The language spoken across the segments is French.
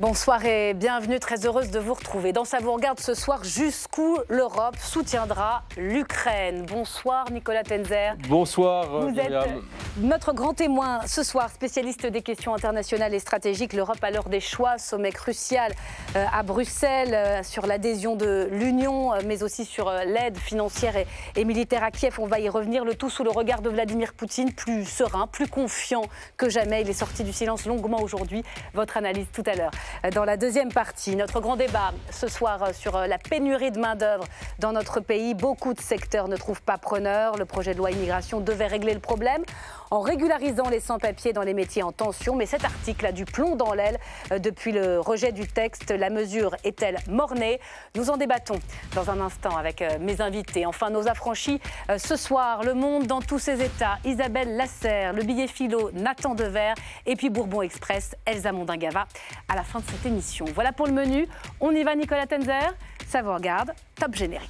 Bonsoir et bienvenue, très heureuse de vous retrouver. Dans sa vous regarde ce soir jusqu'où l'Europe soutiendra l'Ukraine. Bonsoir Nicolas Tenzer. Bonsoir Vous êtes notre grand témoin ce soir, spécialiste des questions internationales et stratégiques, l'Europe à l'heure des choix, sommet crucial euh, à Bruxelles euh, sur l'adhésion de l'Union, euh, mais aussi sur l'aide financière et, militaire à Kiev. On va y revenir, le tout sous le regard de Vladimir Poutine, plus serein, plus confiant que jamais. Il est sorti du silence longuement aujourd'hui. Votre analyse tout à l'heure dans la deuxième partie. Notre grand débat ce soir euh, sur euh, la pénurie de main-d'œuvre dans notre pays. Beaucoup de secteurs ne trouvent pas preneur. Le projet de loi immigration devait régler le problème en régularisant les sans-papiers dans les métiers en tension. Mais cet article a du plomb dans l'aile euh, depuis le rejet du texte. La mesure est-elle mornée Nous en débattons dans un instant avec mes invités. Enfin, nos affranchis ce soir. Le monde dans tous ses états. Isabelle Lasserre, le billet philo Nathan Dever et puis Bourbon Express, Elsa Mondingava à la fin cette émission. Voilà pour le menu. On y va, Nicolas Tenzer. Ça vous regarde. Top générique.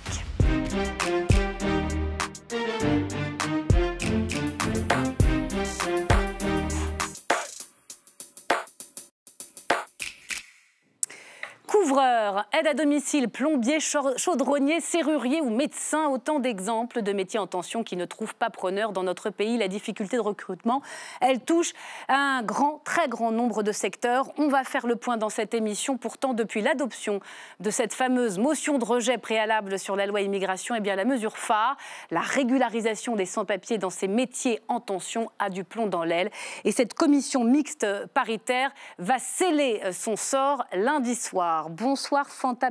Couvreurs, aide à domicile, plombier, chaudronnier, serrurier ou médecin, autant d'exemples de métiers en tension qui ne trouvent pas preneur dans notre pays. La difficulté de recrutement, elle touche à un grand, très grand nombre de secteurs. On va faire le point dans cette émission. Pourtant, depuis l'adoption de cette fameuse motion de rejet préalable sur la loi immigration, et eh bien, la mesure phare, la régularisation des sans-papiers dans ces métiers en tension, a du plomb dans l'aile. Et cette commission mixte paritaire va sceller son sort lundi soir bonsoir. Fanta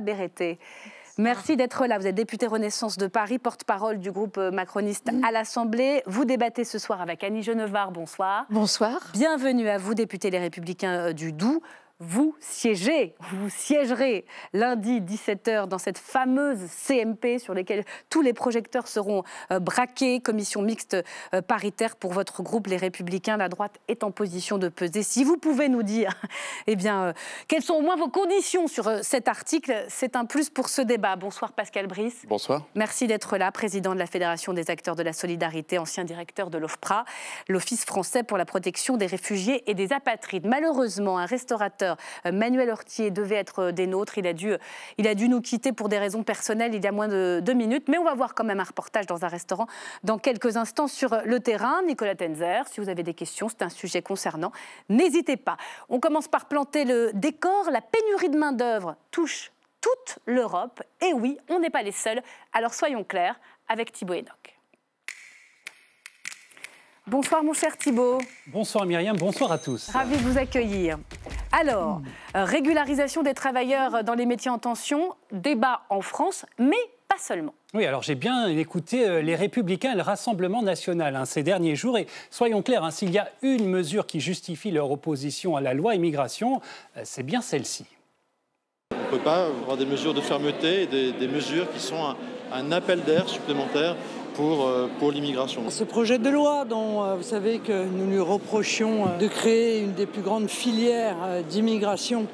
Merci d'être là. Vous êtes députée Renaissance de Paris, porte-parole du groupe euh, macroniste mm. à l'Assemblée. Vous débattez ce soir avec Annie Genevard. Bonsoir. Bonsoir. Bienvenue à vous, députés Les Républicains euh, du Doubs vous siégez, vous siégerez lundi 17h dans cette fameuse CMP sur laquelle tous les projecteurs seront euh, braqués, commission mixte euh, paritaire pour votre groupe Les Républicains. La droite est en position de peser. Si vous pouvez nous dire, eh bien, euh, quelles sont au moins vos conditions sur cet article, c'est un plus pour ce débat. Bonsoir Pascal Brice. Bonsoir. Merci d'être là, président de la Fédération des acteurs de la solidarité, ancien directeur de l'OFPRA, l'Office français pour la protection des réfugiés et des apatrides. Malheureusement, un restaurateur euh, Manuel Ortier devait être euh, des nôtres. Il a dû, euh, il a dû nous quitter pour des raisons personnelles il y a moins de deux minutes. Mais on va voir quand même un reportage dans un restaurant dans quelques instants sur le terrain. Nicolas Tenzer, si vous avez des questions, c'est un sujet concernant, n'hésitez pas. On commence par planter le décor. La pénurie de main-d'œuvre touche toute l'Europe. Et oui, on n'est pas les seuls. Alors soyons clairs avec Thibaut Enoch. Bonsoir mon cher Thibault. Bonsoir Myriam, bonsoir à tous. Ravi de vous accueillir. Alors, euh, régularisation des travailleurs dans les métiers en tension, débat en France, mais pas seulement. Oui, alors j'ai bien écouté euh, les Républicains et le Rassemblement national hein, ces derniers jours. Et soyons clairs, hein, s'il y a une mesure qui justifie leur opposition à la loi immigration, euh, c'est bien celle-ci. On ne peut pas avoir des mesures de fermeté des, mesures qui sont un appel d'air supplémentaire euh, pour, l'immigration. Ce projet de loi dont euh, vous savez que nous lui reprochions euh, de créer une des plus grandes filières d'immigration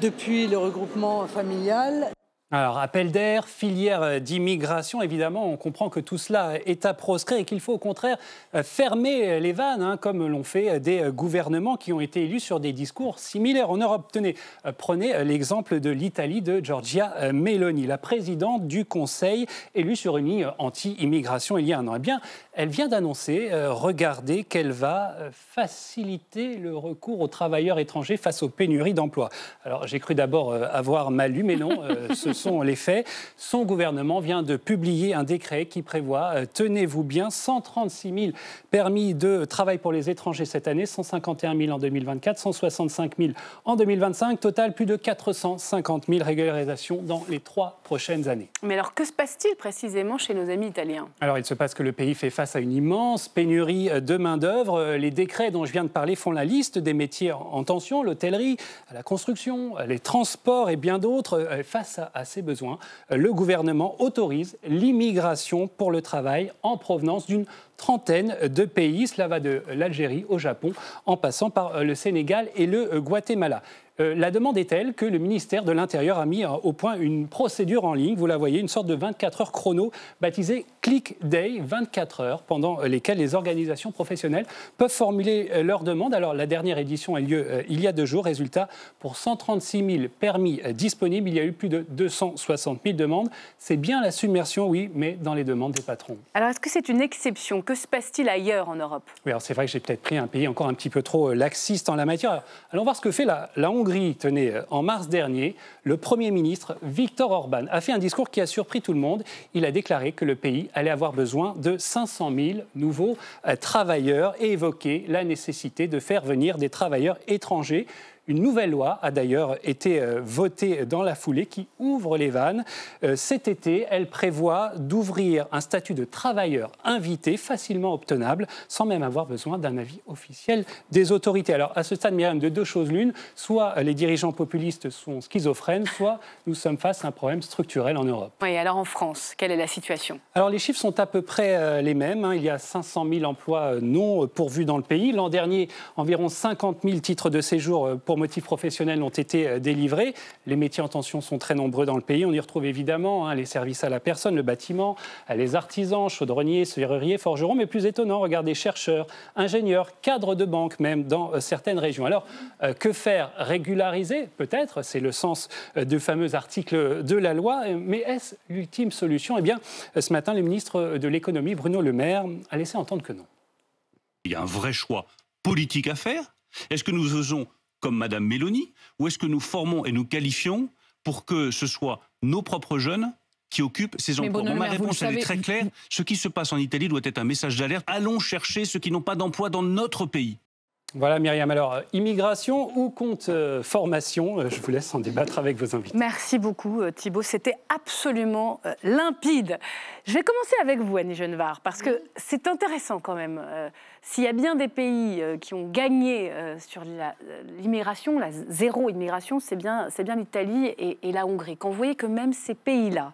depuis le regroupement familial. Alors, appel d'air, filière d'immigration, évidemment, on comprend que tout cela est à proscrire et qu'il faut au contraire fermer les vannes, hein, comme l'ont fait des gouvernements qui ont été élus sur des discours similaires en Europe. Tenez, prenez l'exemple de l'Italie de Giorgia Meloni, la présidente du Conseil élue sur une ligne anti-immigration il y a un an. Eh bien, elle vient d'annoncer, euh, regardez, qu'elle va euh, faciliter le recours aux travailleurs étrangers face aux pénuries d'emploi. Alors j'ai cru d'abord euh, avoir mal lu, mais non, ce sont les faits. Son gouvernement vient de publier un décret qui prévoit, tenez-vous bien, 136 000 permis de travail pour les étrangers cette année, 151 000 en 2024, 165 000 en 2025, total plus de 450 000 régularisations dans les trois prochaines années. Mais alors que se passe-t-il précisément chez nos amis italiens Alors il se passe que le pays fait face face à une immense pénurie euh, de main-d'œuvre. Euh, les décrets dont je viens de parler font la liste des métiers en tension l'hôtellerie, euh, la construction, les transports et bien d'autres. Face à, ces besoins, le gouvernement autorise l'immigration pour le travail en provenance d'une trentaine de pays. Cela va de l'Algérie au Japon en passant par le Sénégal et le Guatemala. Euh, la demande est telle que le ministère de l'Intérieur a mis euh, au point une procédure en ligne, vous la voyez, une sorte de 24 heures chrono baptisée Click Day, 24 heures, pendant euh, lesquelles les organisations professionnelles peuvent formuler leurs demandes. Alors la dernière édition a lieu il y a deux jours. Résultat, pour 136 000 permis disponibles, il y a eu plus de 260 000 demandes. C'est bien la submersion, oui, mais dans les demandes des patrons. Alors est-ce que c'est une exception Que se passe-t-il ailleurs en Europe Oui, alors c'est vrai que j'ai peut-être pris un pays encore un petit peu trop laxiste en la matière. allons voir ce que fait la, la Hongrie euh, en mars dernier, le Premier ministre Viktor Orban a fait un discours qui a surpris tout le monde. Il a déclaré que le pays allait avoir besoin de 500 000 nouveaux euh, travailleurs et évoqué la nécessité de faire venir des travailleurs étrangers une nouvelle loi a d'ailleurs été euh, votée dans la foulée qui ouvre les vannes. Euh, cet été, elle prévoit d'ouvrir un statut de travailleur invité facilement obtenable sans même avoir besoin d'un avis officiel des autorités. Alors à ce stade, Myriam, de deux choses l'une, soit les dirigeants populistes sont schizophrènes, soit nous sommes face à un problème structurel en Europe. Et alors en France, quelle est la situation Alors les chiffres sont à peu près euh, les mêmes. Hein. Il y a 500 000 emplois non pourvus dans le pays. L'an dernier, environ 50 000 titres de séjour pour motifs professionnels ont été euh, délivrés. Les métiers en tension sont très nombreux dans le pays. On y retrouve évidemment hein, les services à la personne, le bâtiment, euh, les artisans, chaudronniers, serruriers, forgerons, mais plus étonnant, regardez, chercheurs, ingénieurs, cadres de banque même dans euh, certaines régions. Alors, que faire Régulariser, peut-être, c'est le sens du fameux article de la loi, mais est-ce l'ultime solution Eh bien, ce matin, le ministre de l'économie, Bruno Le Maire, a laissé entendre que non. Il y a un vrai choix politique à faire. Est-ce que nous faisons comme Madame Mélanie, ou est-ce que nous formons et nous qualifions pour que ce soit nos propres jeunes qui occupent ces emplois. ma réponse, est très claire. Ce qui se passe en Italie doit être un message d'alerte. Allons chercher ceux qui n'ont pas d'emploi dans notre pays. Voilà Myriam, alors euh, immigration ou compte euh, formation euh, Je vous laisse en débattre avec vos invités. Merci beaucoup Thibault, c'était absolument limpide. Je vais commencer avec vous Annie Genevard, parce que c'est intéressant quand même. S'il y a bien des pays euh, qui ont gagné euh, sur euh, l'immigration, la, zéro immigration, c'est bien, l'Italie et, la Hongrie. Quand vous voyez que même ces pays-là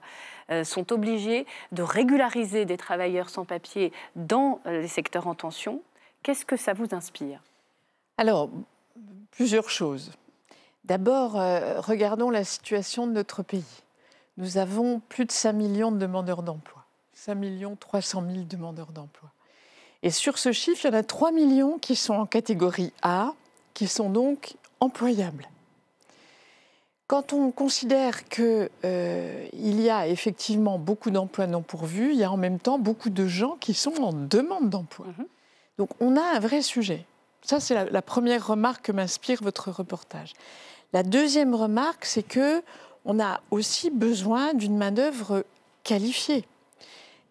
sont obligés de régulariser des travailleurs sans papier dans les secteurs en tension, qu'est-ce que ça vous inspire Alors, plusieurs choses. D'abord, regardons la situation de notre pays. Nous avons plus de 5 millions de demandeurs d'emploi, 5 millions 300 000 demandeurs d'emploi. Et sur ce chiffre, il y en a 3 millions qui sont en catégorie A, qui sont donc employables. Quand on considère qu'il euh, y a effectivement beaucoup d'emplois non pourvus, il y a en même temps beaucoup de gens qui sont en demande d'emploi. Mhm. Donc on a un vrai sujet. Ça, c'est la, première remarque que m'inspire votre reportage. La deuxième remarque, c'est que on a aussi besoin d'une main-d'œuvre qualifiée.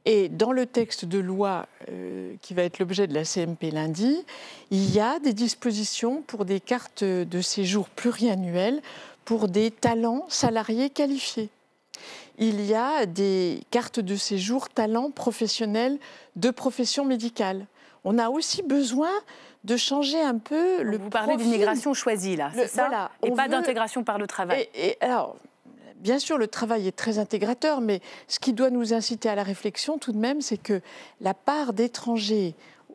Et dans le texte de loi euh, qui va être l'objet de la CMP lundi, il y a des dispositions pour des cartes de séjour pluriannuelles pour des talents salariés qualifiés. Il y a des cartes de séjour talents professionnels de profession médicale. On a aussi besoin de changer un peu le. Vous parlez d'immigration choisie là, c'est ça Et pas d'intégration par le travail bien sûr, le travail est très intégrateur, mais ce qui doit nous inciter à la réflexion tout de même, c'est que la part d'étrangers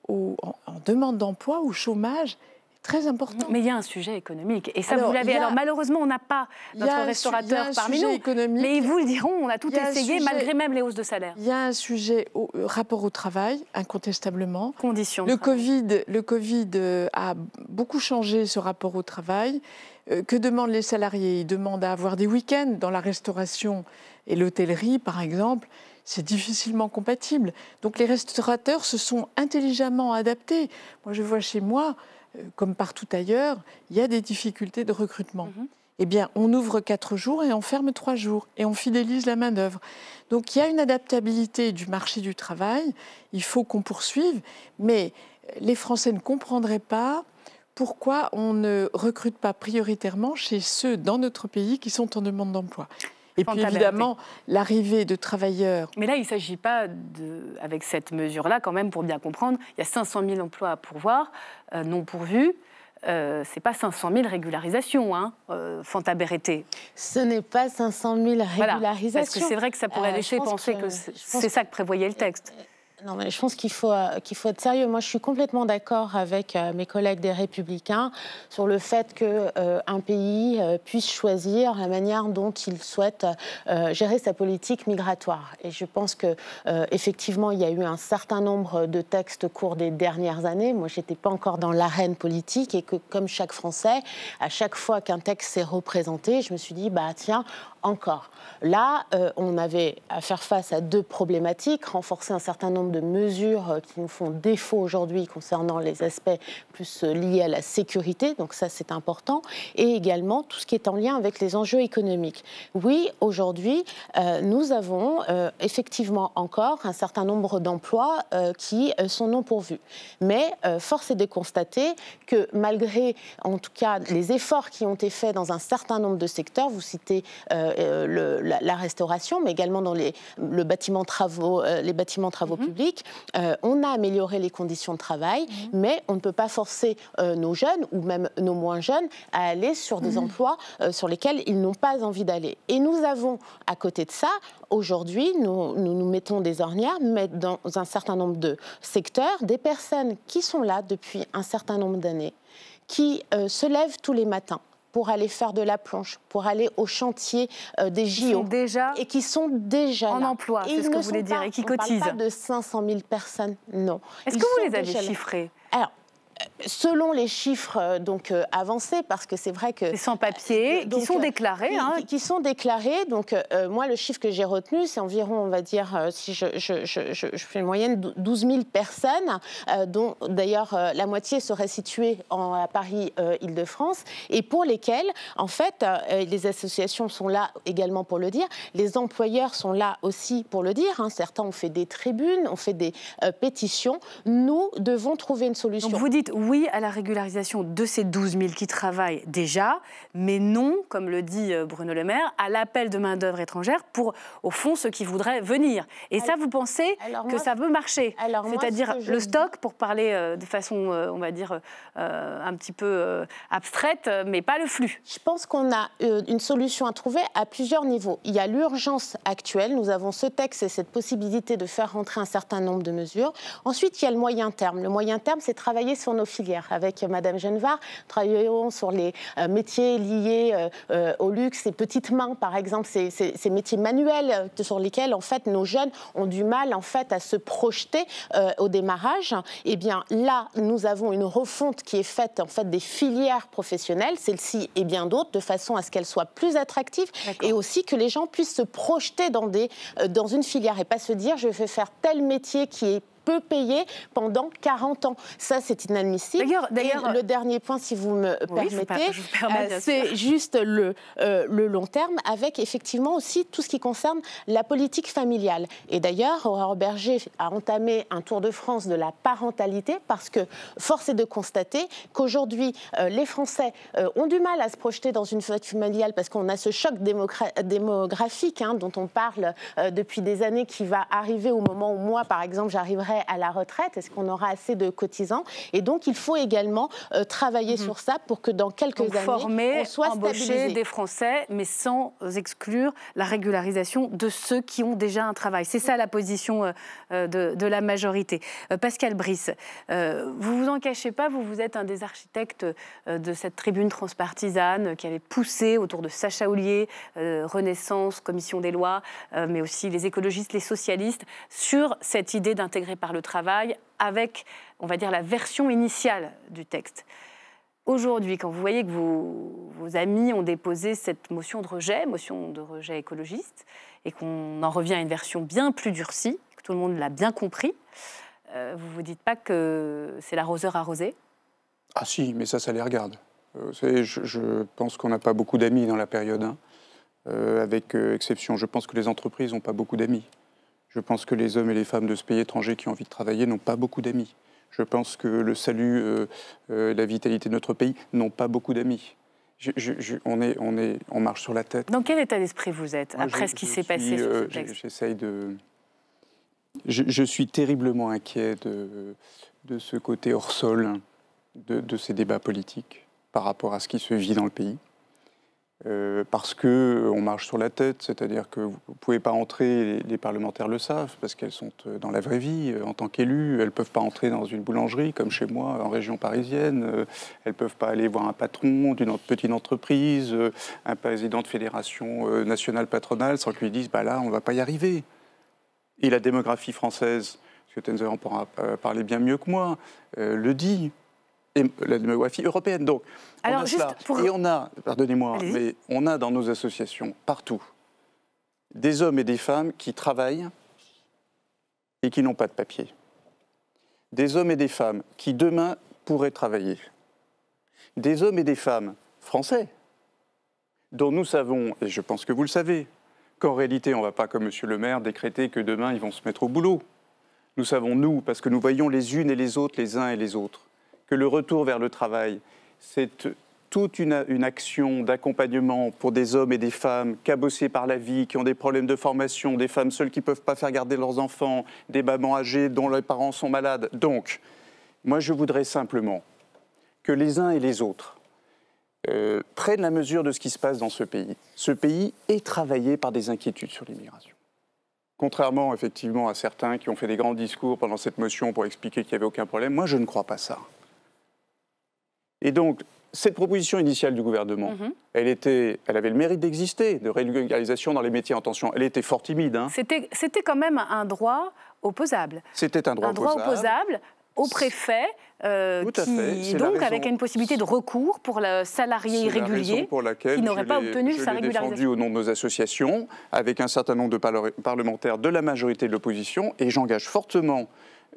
en, demande d'emploi ou chômage est très importante. Mais il y a un sujet économique. Et ça, vous l'avez. Alors, malheureusement, on n'a pas notre restaurateur parmi nous. Mais ils vous le diront, on a tout essayé, malgré même les hausses de salaire. Il y a un sujet euh, rapport au travail, incontestablement. Conditions. Le Covid, le COVID euh, a beaucoup changé ce rapport au travail. Euh, que demandent les salariés Ils demandent à avoir des week-ends dans la restauration et l'hôtellerie, par exemple. C'est difficilement compatible. Donc les restaurateurs se sont intelligemment adaptés. Moi, je vois chez moi, euh, comme partout ailleurs, il y a des difficultés de recrutement. Mhm. Eh bien, on ouvre quatre jours et on ferme trois jours et on fidélise la main-d'œuvre. Donc, il y a une adaptabilité du marché du travail. Il faut qu'on poursuive, mais euh, les Français ne comprendraient pas pourquoi on ne recrute pas prioritairement chez ceux dans notre pays qui sont en demande d'emploi et puis évidemment, l'arrivée de travailleurs. Mais là, il ne s'agit pas, de, avec cette mesure-là, quand même, pour bien comprendre, il y a 500 000 emplois à pourvoir, euh, non pourvus. Euh, c'est pas 500 000 régularisations, hein, euh, Ce n'est pas 500 000 régularisations. parce que c'est vrai que ça pourrait euh, laisser penser que c'est ça que prévoyait le texte. Non, mais je pense qu'il faut, euh, qu'il faut être sérieux. Moi, je suis complètement d'accord avec euh, mes collègues des Républicains sur le fait qu'un euh, un pays puisse choisir la manière dont il souhaite gérer sa politique migratoire. Et je pense que effectivement, il y a eu un certain nombre de textes au cours des dernières années. Moi, j'étais pas encore dans l'arène politique et que, comme chaque Français, à chaque fois qu'un texte s'est représenté, je me suis dit, bah tiens, encore. Là, euh, on avait à faire face à deux problématiques, renforcer un certain nombre de mesures euh, qui nous font défaut aujourd'hui concernant les aspects plus euh, liés à la sécurité, donc ça c'est important, et également tout ce qui est en lien avec les enjeux économiques. Oui, aujourd'hui, nous avons effectivement encore un certain nombre d'emplois qui sont non pourvus. Mais force est de constater que malgré, en tout cas, les efforts qui ont été faits dans un certain nombre de secteurs, vous citez euh, euh, la, restauration, mais également dans les, le travaux, euh, les bâtiments travaux mhm. publics, on a amélioré les conditions de travail, mhm. mais on ne peut pas forcer nos jeunes ou même nos moins jeunes à aller sur des mhm. emplois sur lesquels ils n'ont pas envie d'aller. Et nous avons, à côté de ça, aujourd'hui, nous, nous, mettons des ornières, mais dans un certain nombre de secteurs, des personnes qui sont là depuis un certain nombre d'années, qui se lèvent tous les matins pour aller faire de la planche, pour aller au chantier euh, des JO. et qui sont déjà en emploi, c'est ce que vous voulez dire, et qui cotisent. On ne parle pas de 500 000 personnes, non. Est-ce que vous les avez chiffrés alors, Selon les chiffres euh, donc euh, avancés, parce que c'est vrai que... sans papier, euh, qui sont déclarés. Hein. Qui, sont déclarés. Donc, moi, le chiffre que j'ai retenu, c'est environ, on va dire, si je, fais une moyenne, 12 000 personnes, dont d'ailleurs la moitié serait située en, à Paris-Île-de-France, et pour lesquelles, en fait, les associations sont là également pour le dire, les employeurs sont là aussi pour le dire. Hein. Certains ont fait des tribunes, ont fait des pétitions. Nous devons trouver une solution. vous dites oui à la régularisation de ces 12 000 qui travaillent déjà, mais non, comme le dit euh, Bruno Le Maire, à l'appel de main-d'œuvre étrangère pour, au fond, ceux qui voudraient venir. Et ça, vous pensez que ça veut marcher C'est-à-dire le stock, pour parler euh, de façon, euh, on va dire, un petit peu abstraite, mais pas le flux. Je pense qu'on a une solution à trouver à plusieurs niveaux. Il y a l'urgence actuelle, nous avons ce texte et cette possibilité de faire rentrer un certain nombre de mesures. Ensuite, il y a le moyen terme. Le moyen terme, c'est travailler sur nos avec Madame Genevard, travaillons sur les euh, métiers liés euh, euh, au luxe, et petites mains, par exemple, ces, métiers manuels sur lesquels, en fait, nos jeunes ont du mal, en fait, à se projeter au démarrage. Eh bien, là, nous avons une refonte qui est faite, en fait, des filières professionnelles, celles ci et bien d'autres, de façon à ce qu'elles soient plus attractives et aussi que les gens puissent se projeter dans, des, dans une filière et pas se dire je vais faire tel métier qui est peut payer pendant 40 ans. Ça, c'est inadmissible. D'ailleurs, euh, le dernier point, si vous me permettez, euh, c'est juste le, euh, le long terme, avec effectivement aussi tout ce qui concerne la politique familiale. Et d'ailleurs, Aurore Berger a entamé un tour de France de la parentalité parce que force est de constater qu'aujourd'hui, les Français ont du mal à se projeter dans une fête familiale parce qu'on a ce choc démographique hein, dont on parle depuis des années qui va arriver au moment où moi, par exemple, j'arriverai à la retraite Est-ce qu'on aura assez de cotisants Et donc, il faut également euh, travailler mhm. sur ça pour que dans quelques années, on soit embaucher des Français, mais sans euh, exclure la régularisation de ceux qui ont déjà un travail. C'est ça la position euh, de, la majorité. Pascal Brice, vous vous en cachez pas, vous, vous êtes un des architectes de cette tribune transpartisane qui avait poussé autour de Sacha Renaissance, Commission des lois, mais aussi les écologistes, les socialistes, sur cette idée d'intégrer par le travail avec, on va dire, la version initiale du texte. Aujourd'hui, quand vous voyez que vos, amis ont déposé cette motion de rejet, motion de rejet écologiste, et qu'on en revient à une version bien plus durcie, que tout le monde l'a bien compris, vous euh, vous vous dites pas que c'est l'arroseur arrosé Ah si, mais ça, ça les regarde. Euh, vous savez, je, pense qu'on n'a pas beaucoup d'amis dans la période 1, hein. euh, avec exception. Je pense que les entreprises n'ont pas beaucoup d'amis. Je pense que les hommes et les femmes de ce pays étranger qui ont envie de travailler n'ont pas beaucoup d'amis. Je pense que le salut, euh, euh, la vitalité de notre pays n'ont pas beaucoup d'amis. on, est, on, est, on marche sur la tête. Dans quel état d'esprit vous êtes après ce qui s'est passé sur euh, ce texte J'essaye de. Je, suis terriblement inquiet de, de ce côté hors sol de, de ces débats politiques par rapport à ce qui se vit dans le pays. Euh, parce qu'on euh, on marche sur la tête, c'est-à-dire que vous ne pouvez pas entrer, les, parlementaires le savent, parce qu'elles sont euh, dans la vraie vie, en tant qu'élus, elles ne peuvent pas entrer dans une boulangerie, comme chez moi, en région parisienne, elles ne peuvent pas aller voir un patron d'une petite entreprise, un président de fédération nationale patronale, sans qu'ils disent, bah là, on ne va pas y arriver. Et la démographie française, parce que Tenzer en pourra parler bien mieux que moi, le dit, et euh, la démographie européenne. Donc, Et on a, pardonnez-moi, mais on a dans nos associations, partout, des hommes et des femmes qui travaillent et qui n'ont pas de papier. Des hommes et des femmes qui demain pourraient travailler. Des hommes et des femmes français dont nous savons, et je pense que vous le savez, qu'en réalité, on ne va pas, comme M. le maire, décréter que demain, ils vont se mettre au boulot. Nous savons, nous, parce que nous voyons les unes et les autres, les uns et les autres, que le retour vers le travail, c'est toute une, action d'accompagnement pour des hommes et des femmes cabossés par la vie, qui ont des problèmes de formation, des femmes seules qui ne peuvent pas faire garder leurs enfants, des mamans âgées dont les parents sont malades. Donc, moi, je voudrais simplement que les uns et les autres euh, prennent la mesure de ce qui se passe dans ce pays. Ce pays est travaillé par des inquiétudes sur l'immigration. Contrairement effectivement à certains qui ont fait des grands discours pendant cette motion pour expliquer qu'il n'y avait aucun problème, moi je ne crois pas ça. Et donc, cette proposition initiale du gouvernement, mhm. elle, était, elle avait le mérite d'exister, de régularisation dans les métiers en tension. Elle était fort timide. Hein. C'était quand même un droit opposable. C'était un droit opposable. au préfet, euh, qui donc avec une possibilité de recours pour le salarié irrégulier qui n'aurait pas obtenu sa régularisation. défendu au nom de nos associations, avec un certain nombre de parlementaires de la majorité de l'opposition, et j'engage fortement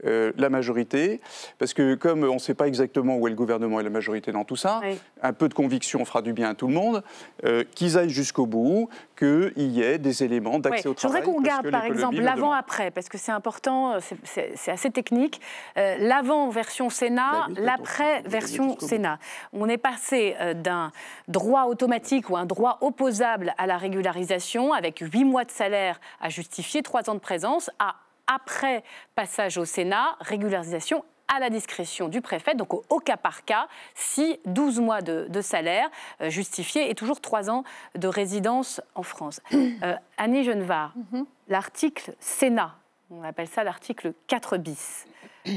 euh, la majorité, parce que comme on ne sait pas exactement où est le gouvernement et la majorité dans tout ça, un peu de conviction fera du bien à tout le monde, euh, qu'ils aillent jusqu'au bout, qu'il y ait des éléments d'accès au travail. Je voudrais qu'on garde par exemple l'avant-après, parce que c'est important, euh, c'est assez technique. L'avant version Sénat, bah l'après version Sénat. On est passé d'un droit automatique ou un droit opposable à la régularisation avec 8 mois de salaire à justifier, 3 ans de présence, à après passage au Sénat, régularisation à la discrétion du préfet, donc au, cas par cas, si 12 mois de, salaire euh, justifié et toujours 3 ans de résidence en France. Euh, Annie Genevard, mhm. l'article Sénat, on appelle ça l'article 4 bis,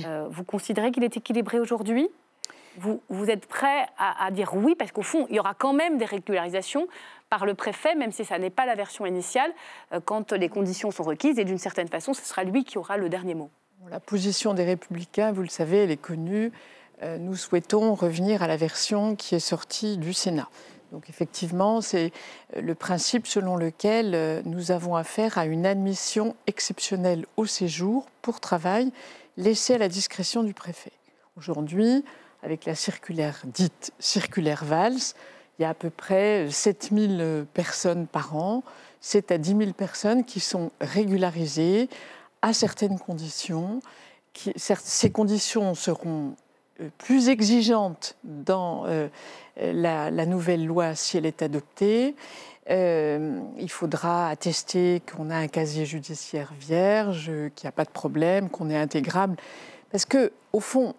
euh, vous considérez qu'il est équilibré aujourd'hui vous, vous, êtes prêt à, à, dire oui, parce qu'au fond, il y aura quand même des régularisations, par le préfet, même si ça n'est pas la version initiale, euh, quand les conditions sont requises. Et d'une certaine façon, ce sera lui qui aura le dernier mot. La position des républicains, vous le savez, elle est connue. Euh, nous souhaitons revenir à la version qui est sortie du Sénat. Donc effectivement, c'est le principe selon lequel euh, nous avons affaire à une admission exceptionnelle au séjour pour travail laissée à la discrétion du préfet. Aujourd'hui, avec la circulaire dite circulaire Valls, il y a à peu près 7000 euh, euh, personnes par an, c'est à 10 000 personnes qui sont régularisées à certaines conditions. Qui, ces conditions seront euh, plus exigeantes dans la, nouvelle loi si elle est adoptée. il faudra attester qu'on a un casier judiciaire vierge, qu'il n'y a pas de problème, qu'on est intégrable. Parce que, au fond,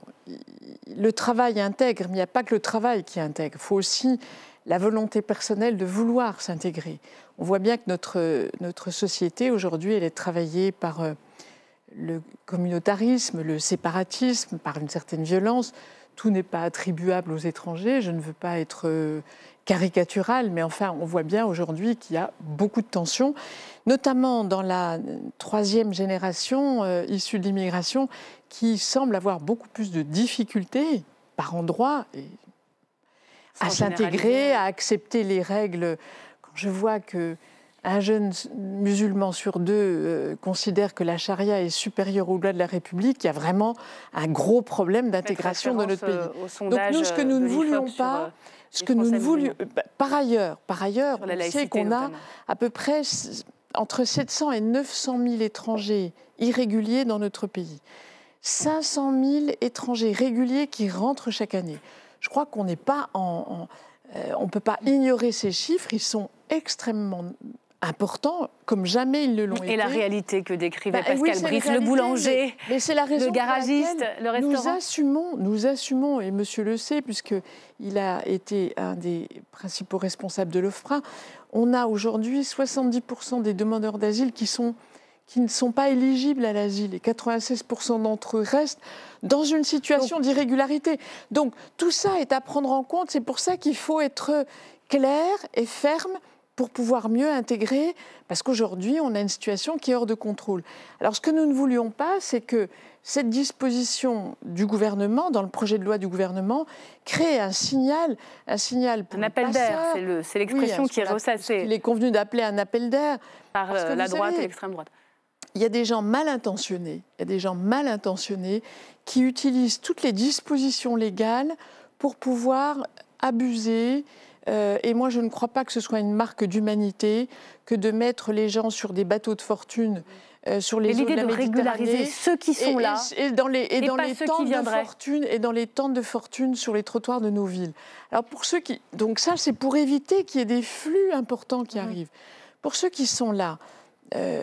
le travail intègre, mais il n'y a pas que le travail qui intègre. Il faut aussi la volonté personnelle de vouloir s'intégrer. On voit bien que notre, notre société aujourd'hui, elle est travaillée par euh, le communautarisme, le séparatisme, par une certaine violence tout n'est pas attribuable aux étrangers. Je ne veux pas être euh, caricatural, mais enfin, on voit bien aujourd'hui qu'il y a beaucoup de tensions, notamment dans la troisième génération euh, issue de l'immigration, qui semble avoir beaucoup plus de difficultés par endroits à s'intégrer, à accepter les règles. Quand je vois que un jeune musulman sur deux euh, considère que la charia est supérieure au delà de la République, il y a vraiment un gros problème d'intégration dans notre pays. Donc nous, ce que nous euh, ne voulions pas, euh, ce que nous ne voulions, bah, par ailleurs, par ailleurs, on qu'on a à peu près entre 700 et 900 000 étrangers irréguliers dans notre pays. 500 000 étrangers réguliers qui rentrent chaque année. Je crois qu'on n'est pas en, on ne peut pas ignorer ces chiffres, ils sont extrêmement important, comme jamais ils ne l'ont été. Et la réalité que décrivait Pascal le boulanger, le garagiste, le restaurant. Nous assumons, nous assumons, et monsieur le sait, puisqu'il a été un des principaux responsables de l'OFPRA, on a aujourd'hui 70% des demandeurs d'asile qui sont qui ne sont pas éligibles à l'asile et 96% d'entre eux restent dans une situation d'irrégularité. Donc tout ça est à prendre en compte, c'est pour ça qu'il faut être clair et ferme pour pouvoir mieux intégrer, parce qu'aujourd'hui, on a une situation qui est hors de contrôle. Alors, ce que nous ne voulions pas, c'est que cette disposition du gouvernement, dans le projet de loi du gouvernement, crée un signal, un signal appel d'air. C'est l'expression qui est ressassée. Il est convenu d'appeler un appel d'air par euh, la droite et l'extrême droite. Il y a des gens mal intentionnés, il y a des gens mal intentionnés qui utilisent toutes les dispositions légales pour pouvoir abuser, euh, et moi, je ne crois pas que ce soit une marque d'humanité que de mettre les gens sur des bateaux de fortune. Euh, sur les eaux de, de régulariser ceux qui sont là et, dans les et, dans les temps de fortune et dans les temps de fortune sur les trottoirs de nos villes. Alors pour ceux qui donc ça c'est pour éviter qu'il y ait des flux importants qui mmh. arrivent. Pour ceux qui sont là, euh,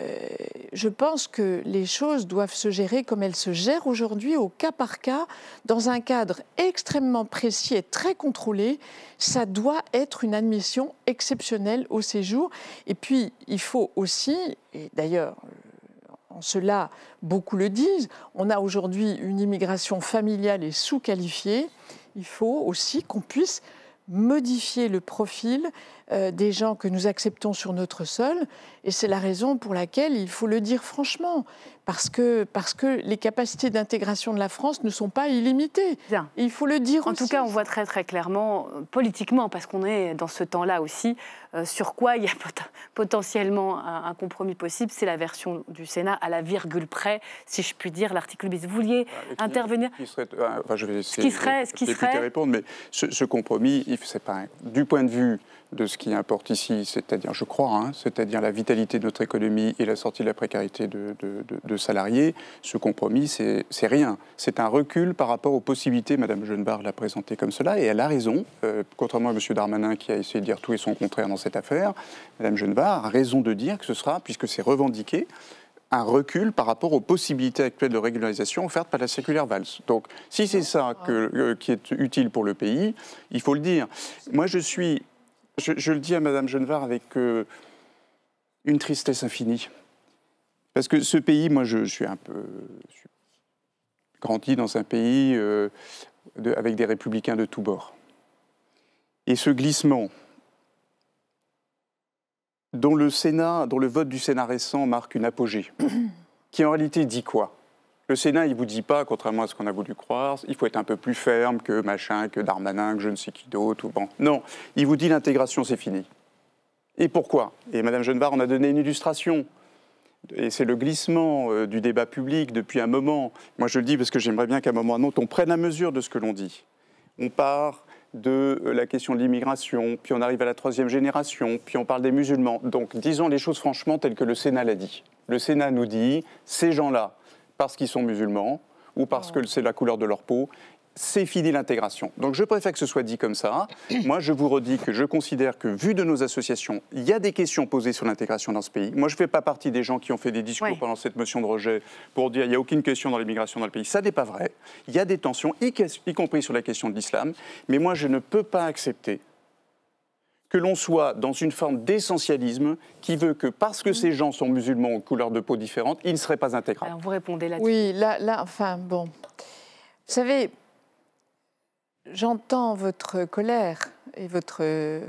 je pense que les choses doivent se gérer comme elles se gèrent aujourd'hui, au cas par cas, dans un cadre extrêmement précis et très contrôlé. Ça doit être une admission exceptionnelle au séjour. Et puis, il faut aussi, et d'ailleurs, euh, en cela, beaucoup le disent, on a aujourd'hui une immigration familiale et sous-qualifiée. Il faut aussi qu'on puisse modifier le profil euh, des gens que nous acceptons sur notre sol. Et c'est la raison pour laquelle il faut le dire franchement, parce que, parce que les capacités d'intégration de la France ne sont pas illimitées. il faut le dire en tout cas, on voit très très clairement, euh, politiquement, parce qu'on est dans ce temps-là aussi, euh, sur quoi il y a potentiellement un, compromis possible. C'est la version du Sénat à la virgule près, si je puis dire, l'article bis. Vous vouliez ah, intervenir je vais essayer, ce qui serait, ce qui serait... répondre, mais ce, ce compromis, c'est pas du point de vue de ce qui importe ici, c'est-à-dire, je crois, hein, c'est-à-dire la vitalité de notre économie et la sortie de la précarité de, salariés, ce compromis, c'est rien. C'est un recul par rapport aux possibilités. Madame genevard l'a présenté comme cela, et elle a raison, euh, contrairement à M. Darmanin qui a essayé de dire tout et son contraire dans cette affaire, Madame genevard a raison de dire que ce sera, puisque c'est revendiqué, un recul par rapport aux possibilités actuelles de régularisation offertes par la circulaire Valls. Donc, si c'est ça euh, qui est utile pour le pays, il faut le dire. Moi, je suis je, le dis à Madame Genevard avec euh, une tristesse infinie. Parce que ce pays, moi, je, suis un peu grandi dans un pays euh, avec des républicains de tous bords. Et ce glissement, dont le vote du Sénat récent marque une apogée, qui en réalité dit quoi le Sénat, il ne vous dit pas, contrairement à ce qu'on a voulu croire, il faut être un peu plus ferme que machin, que Darmanin, que je ne sais qui d'autre. Bon. Non, il vous dit l'intégration, c'est fini. Et pourquoi Et Mme Genevard on a donné une illustration. Et c'est le glissement euh, du débat public depuis un moment. Moi, je le dis parce que j'aimerais bien qu'à un moment ou autre, on prenne la mesure de ce que l'on dit. On part de euh, la question de l'immigration, puis on arrive à la troisième génération, puis on parle des musulmans. Donc, disons les choses franchement telles que le Sénat l'a dit. Le Sénat nous dit, ces gens-là, parce qu'ils sont musulmans ou parce que c'est la couleur de leur peau. C'est fini l'intégration. Donc je préfère que ce soit dit comme ça. Moi, je vous redis que je considère que, vu de nos associations, il y a des questions posées sur l'intégration dans ce pays. Moi, je ne fais pas partie des gens qui ont fait des discours pendant cette motion de rejet pour dire il n'y a aucune question dans l'immigration dans le pays. Ça n'est pas vrai. Il y a des tensions, y compris sur la question de l'islam. Mais moi, je ne peux pas accepter que l'on soit dans une forme d'essentialisme qui veut que parce que ces gens sont musulmans aux couleurs de peau différentes, ils ne seraient pas intégrés. vous répondez là-dessus. Oui, là, là, enfin bon. Vous savez, j'entends votre colère et votre. Euh,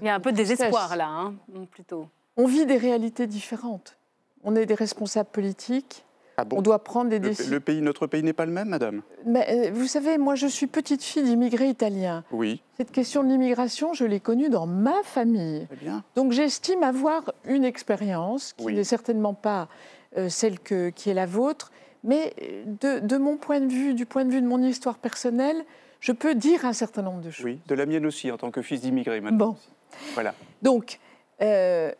Il y a un peu de désespoir là, hein, plutôt. On vit des réalités différentes. On est des responsables politiques ah on doit prendre des décisions. notre pays n'est pas le même, madame Mais, euh, Vous savez, moi, je suis petite fille d'immigrés italiens. Oui. Cette question de l'immigration, je l'ai connue dans ma famille. Eh Donc, j'estime avoir une expérience qui n'est certainement pas euh, celle qui est la vôtre, mais euh, de, mon point de vue, du point de vue de mon histoire personnelle, je peux dire un certain nombre de choses. Oui, de la mienne aussi, en tant que fils d'immigrés, madame. Bon. Voilà. Donc, euh,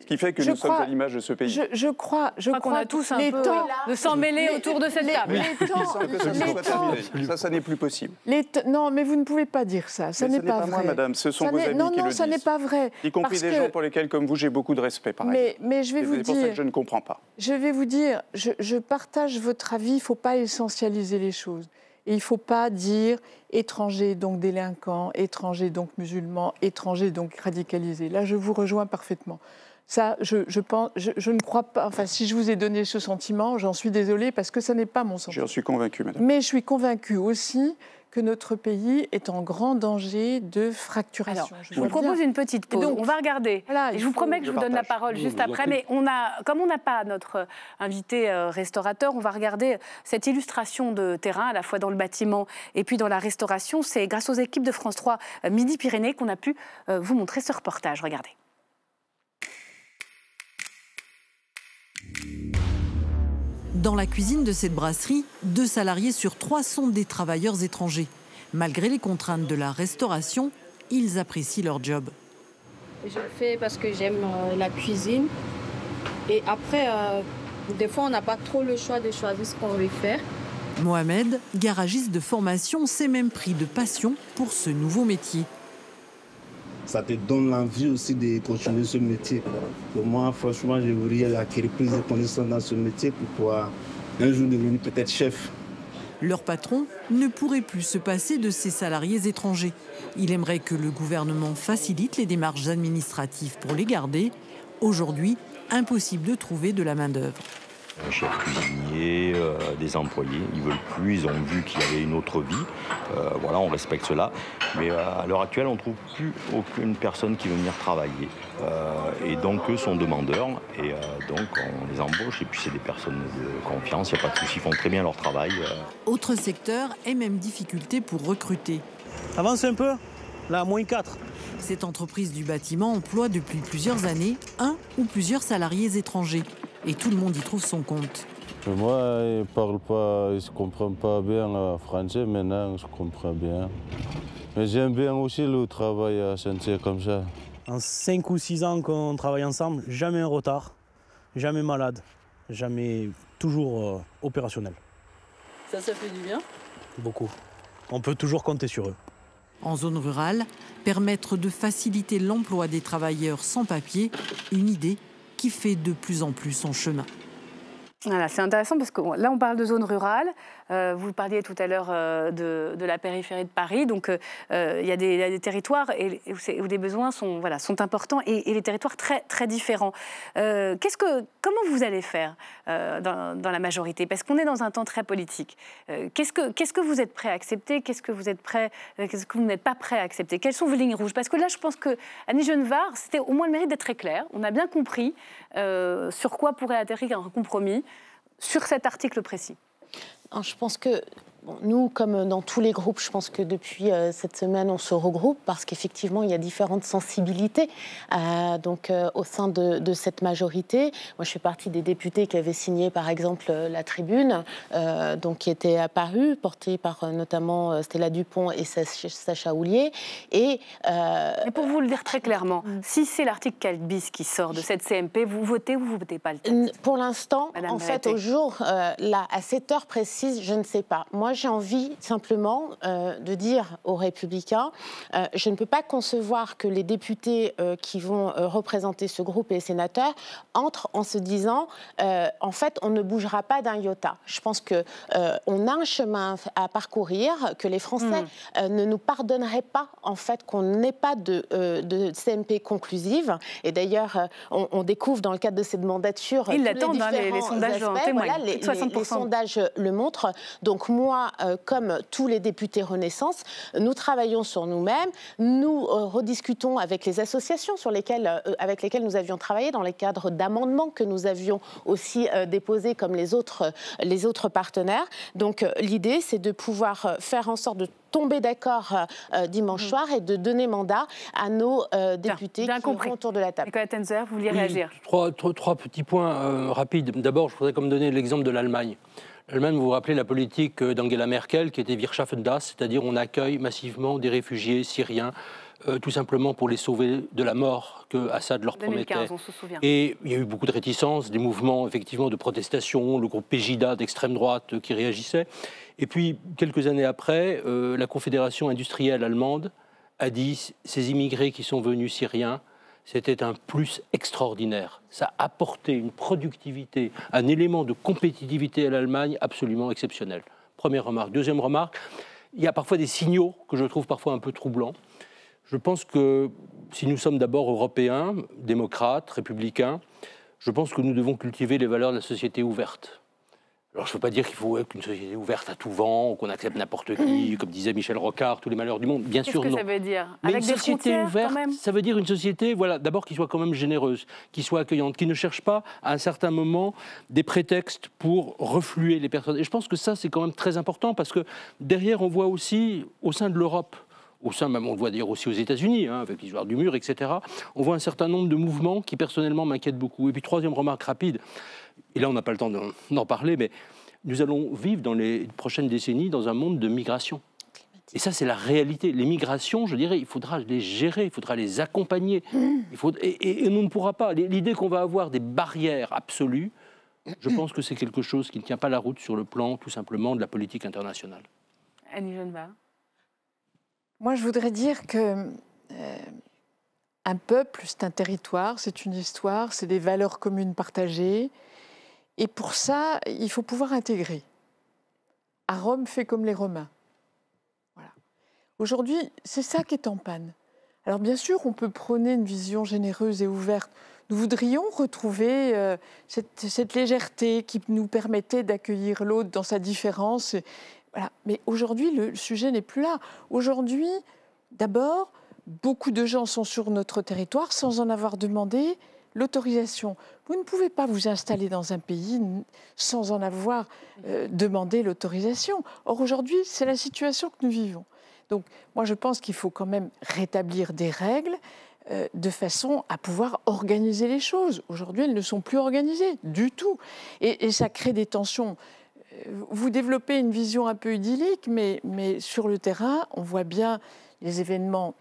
ce qui fait que nous sommes à l'image de ce pays. Je, crois, je crois qu'on a tous un peu temps, de s'emmêler autour de cette table. Les, ça, ça n'est plus possible. non, mais vous ne pouvez pas dire ça. Ça n'est pas, pas, vrai, Madame. Ce sont vos amis non, qui non, non, ça n'est pas vrai. Y compris des gens pour lesquels, comme vous, j'ai beaucoup de respect. mais, mais je vais vous dire. pour ça que je ne comprends pas. Je vais vous dire, je, je partage votre avis. Il ne faut pas essentialiser les choses. Et il ne faut pas dire étranger, donc délinquant, étranger, donc musulman, étranger, donc radicalisé. Là, je vous rejoins parfaitement. Ça, je, ne crois pas. Enfin, si je vous ai donné ce sentiment, j'en suis désolée parce que ça n'est pas mon sentiment. J'en suis convaincue, madame. Mais je suis convaincue aussi que notre pays est en grand danger de fracturation. je vous propose une petite pause. Donc, on va regarder. je vous promets que je vous donne la parole juste après. Mais on a, comme on n'a pas notre euh, invité euh, restaurateur, on va regarder cette illustration de terrain, à la fois dans le bâtiment et puis dans la restauration. C'est grâce aux équipes de France 3 euh, Midi-Pyrénées qu'on a pu vous montrer ce reportage. Regardez. Dans la cuisine de cette brasserie, deux salariés sur trois sont des travailleurs étrangers. Malgré les contraintes de la restauration, ils apprécient leur job. Je le fais parce que j'aime euh, la cuisine. Et après, euh, des fois, on n'a pas trop le choix de choisir ce qu'on veut faire. Mohamed, garagiste de formation, s'est même pris de passion pour ce nouveau métier ça te donne l'envie aussi de continuer ce métier. moi, franchement, je voudrais acquérir plus de connaissances dans ce métier pour pouvoir un jour devenir peut-être chef. Leur patron ne pourrait plus se passer de ses salariés étrangers. Il aimerait que le gouvernement facilite les démarches administratives pour les garder. Aujourd'hui, impossible de trouver de la main-d'œuvre un euh, chef cuisinier, euh, des employés. Ils veulent plus, ils ont vu qu'il y avait une autre vie. Euh, voilà, on respecte cela. Mais à l'heure actuelle, on ne trouve plus aucune personne qui veut venir travailler. et donc, eux sont demandeurs. Et donc, on les embauche. Et puis, c'est des personnes de confiance. Il n'y a pas de souci, ils font très bien leur travail. Autre secteur et même difficulté pour recruter. Avance un peu. Là, moins 4. Cette entreprise du bâtiment emploie depuis plusieurs années un ou plusieurs salariés étrangers et tout le monde y trouve son compte. Moi, je ne parle pas, je ne comprends pas bien le français, maintenant je comprends bien. Mais j'aime bien aussi le travail à chantier comme ça. En 5 ou 6 ans qu'on travaille ensemble, jamais en retard, jamais malade, jamais toujours euh, opérationnel. Ça, ça fait du bien Beaucoup. On peut toujours compter sur eux. En zone rurale, permettre de faciliter l'emploi des travailleurs sans papier, une idée qui fait de plus en plus son chemin. Voilà, c'est intéressant parce que là, on parle de zone rurale. Euh, vous parliez tout à l'heure euh, de, la périphérie de Paris, donc euh, il y, a des, territoires et, où, des besoins sont, voilà, sont importants et, les territoires très, très différents. ce que, comment vous allez faire dans, la majorité Parce qu'on est dans un temps très politique. qu'est-ce, que, qu'est-ce que vous êtes prêt à accepter Qu'est-ce que vous êtes prêt Qu'est-ce que vous n'êtes pas prêt à accepter Quelles sont vos lignes rouges Parce que là, je pense que Annie Genevard, c'était au moins le mérite d'être très clair. On a bien compris sur quoi pourrait atterrir un compromis sur cet article précis. Hein, je pense que nous, comme dans tous les groupes, je pense que depuis euh, cette semaine, on se regroupe parce qu'effectivement, il y a différentes sensibilités euh, donc, euh, au sein de, cette majorité. Moi, je fais partie des députés qui avaient signé, par exemple, la tribune, donc, qui était apparue, portée par notamment Stella Dupont et Sacha Houlier. Et, pour vous le dire très clairement, mm. si c'est l'article 4 bis qui sort de cette CMP, vous votez ou vous votez pas le texte Pour l'instant, en fait, au jour, là, à cette heure précise, je ne sais pas. Moi, j'ai envie simplement euh, de dire aux Républicains, euh, je ne peux pas concevoir que les députés euh, qui vont représenter ce groupe et les sénateurs entrent en se disant, en fait, on ne bougera pas d'un iota. Je pense que on a un chemin à parcourir, que les Français hmm. ne nous pardonneraient pas, en fait, qu'on n'ait pas de, CMP conclusive. Et d'ailleurs, on, découvre dans le cadre de cette mandature, ils l'attendent, hein, les, les, sondages les sondages le montrent. Donc moi euh, comme tous les députés Renaissance, nous travaillons sur nous-mêmes, nous euh, rediscutons avec les associations sur lesquelles, euh, avec lesquelles nous avions travaillé dans les cadres d'amendements que nous avions aussi déposés comme les autres, les autres partenaires. Donc l'idée, c'est de pouvoir faire en sorte de tomber d'accord dimanche mmh. soir et de donner mandat à nos députés qui compris. autour de la table. Nicolas Tenzer, vous vouliez réagir trois, trois, petits points rapides. D'abord, je voudrais comme donner l'exemple de l'Allemagne. Elle-même, vous vous rappelez la politique euh, d'Angela Merkel qui était Wirtschaften das, c'est-à-dire on accueille massivement des réfugiés syriens, euh, tout simplement pour les sauver de la mort que Assad leur promettait. Et il y a eu beaucoup de réticences, des mouvements effectivement de protestation, le groupe Pegida d'extrême droite euh, qui réagissait. Et puis, quelques années après, la Confédération industrielle allemande a dit ces immigrés qui sont venus syriens, c'était un plus extraordinaire. Ça apportait une productivité, un élément de compétitivité à l'Allemagne absolument exceptionnel. Première remarque. Deuxième remarque, il y a parfois des signaux que je trouve parfois un peu troublants. Je pense que si nous sommes d'abord européens, démocrates, républicains, je pense que nous devons cultiver les valeurs de la société ouverte. Alors, je ne veux pas dire qu'il faut être une société ouverte à tout vent, qu'on accepte n'importe qui, comme disait Michel Rocard, tous les malheurs du monde. Bien sûr, que ça veut dire Mais une société ouverte, ça veut dire une société, voilà, d'abord qui soit quand même généreuse, qui soit accueillante, qui ne cherche pas à un certain moment des prétextes pour refluer les personnes. Et je pense que ça, c'est quand même très important parce que derrière, on voit aussi au sein de l'Europe au sein même, on le voit d'ailleurs aussi aux États-Unis, hein, avec l'histoire du mur, etc. On voit un certain nombre de mouvements qui personnellement m'inquiètent beaucoup. Et puis troisième remarque rapide, et là on n'a pas le temps d'en parler, mais nous allons vivre dans les prochaines décennies dans un monde de migration. Et ça, c'est la réalité. Les migrations, je dirais, il faudra les gérer, il faudra les accompagner. Il et, on ne pourra pas. L'idée qu'on va avoir des barrières absolues, je pense que c'est quelque chose qui ne tient pas la route sur le plan tout simplement de la politique internationale. Annie moi, je voudrais dire que euh, un peuple, c'est un territoire, c'est une histoire, c'est des valeurs communes partagées. Et pour ça, il faut pouvoir intégrer. À Rome, fait comme les Romains. Voilà. Aujourd'hui, c'est ça qui est en panne. Alors bien sûr, on peut prôner une vision généreuse et ouverte. Nous voudrions retrouver euh, cette, légèreté qui nous permettait d'accueillir l'autre dans sa différence mais aujourd'hui, le sujet n'est plus là. Aujourd'hui, d'abord, beaucoup de gens sont sur notre territoire sans en avoir demandé l'autorisation. Vous ne pouvez pas vous installer dans un pays sans en avoir euh, demandé l'autorisation. Or, aujourd'hui, c'est la situation que nous vivons. Donc, moi, je pense qu'il faut quand même rétablir des règles euh, de façon à pouvoir organiser les choses. Aujourd'hui, elles ne sont plus organisées du tout. Et, et ça crée des tensions vous développez une vision un peu idyllique, mais, mais sur le terrain, on voit bien les événements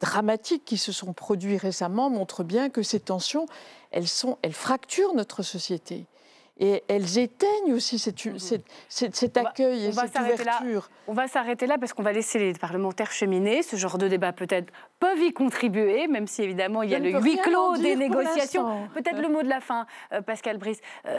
dramatiques qui se sont produits récemment montrent bien que ces tensions, elles, sont, elles fracturent notre société. Et elles éteignent aussi mm-hmm. cet accueil et cette ouverture. On va s'arrêter là parce qu'on va laisser les parlementaires cheminer. Ce genre de débat peut-être peuvent y contribuer, même si évidemment il y a le huis clos des négociations. Peut-être le mot de la fin, euh, Pascal Brice. Euh,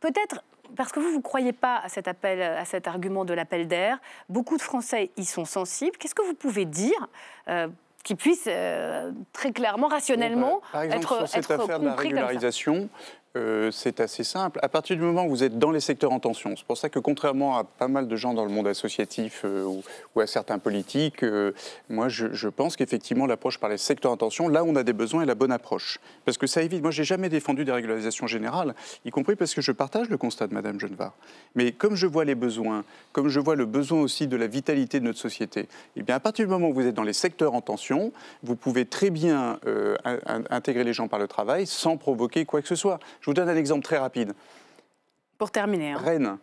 peut-être parce que vous, vous ne croyez pas à cet, appel, à cet argument de l'appel d'air. Beaucoup de Français y sont sensibles. Qu'est-ce que vous pouvez dire euh, qui puisse euh, très clairement, bah, rationnellement, être, sur cette affaire de la régularisation, euh, c'est assez simple. À partir du moment où vous êtes dans les secteurs en tension, c'est pour ça que contrairement à pas mal de gens dans le monde associatif euh, ou, à certains politiques, euh, moi je, pense qu'effectivement l'approche par les secteurs en tension, là on a des besoins et la bonne approche. Parce que ça évite, moi j'ai jamais défendu des régularisations générales, y compris parce que je partage le constat de Madame Genevard. Mais comme je vois les besoins, comme je vois le besoin aussi de la vitalité de notre société, eh bien à partir du moment où vous êtes dans les secteurs en tension, vous pouvez très bien intégrer les gens par le travail sans provoquer quoi que ce soit. Je vous donne un exemple très rapide. Pour terminer. Hein. Rennes,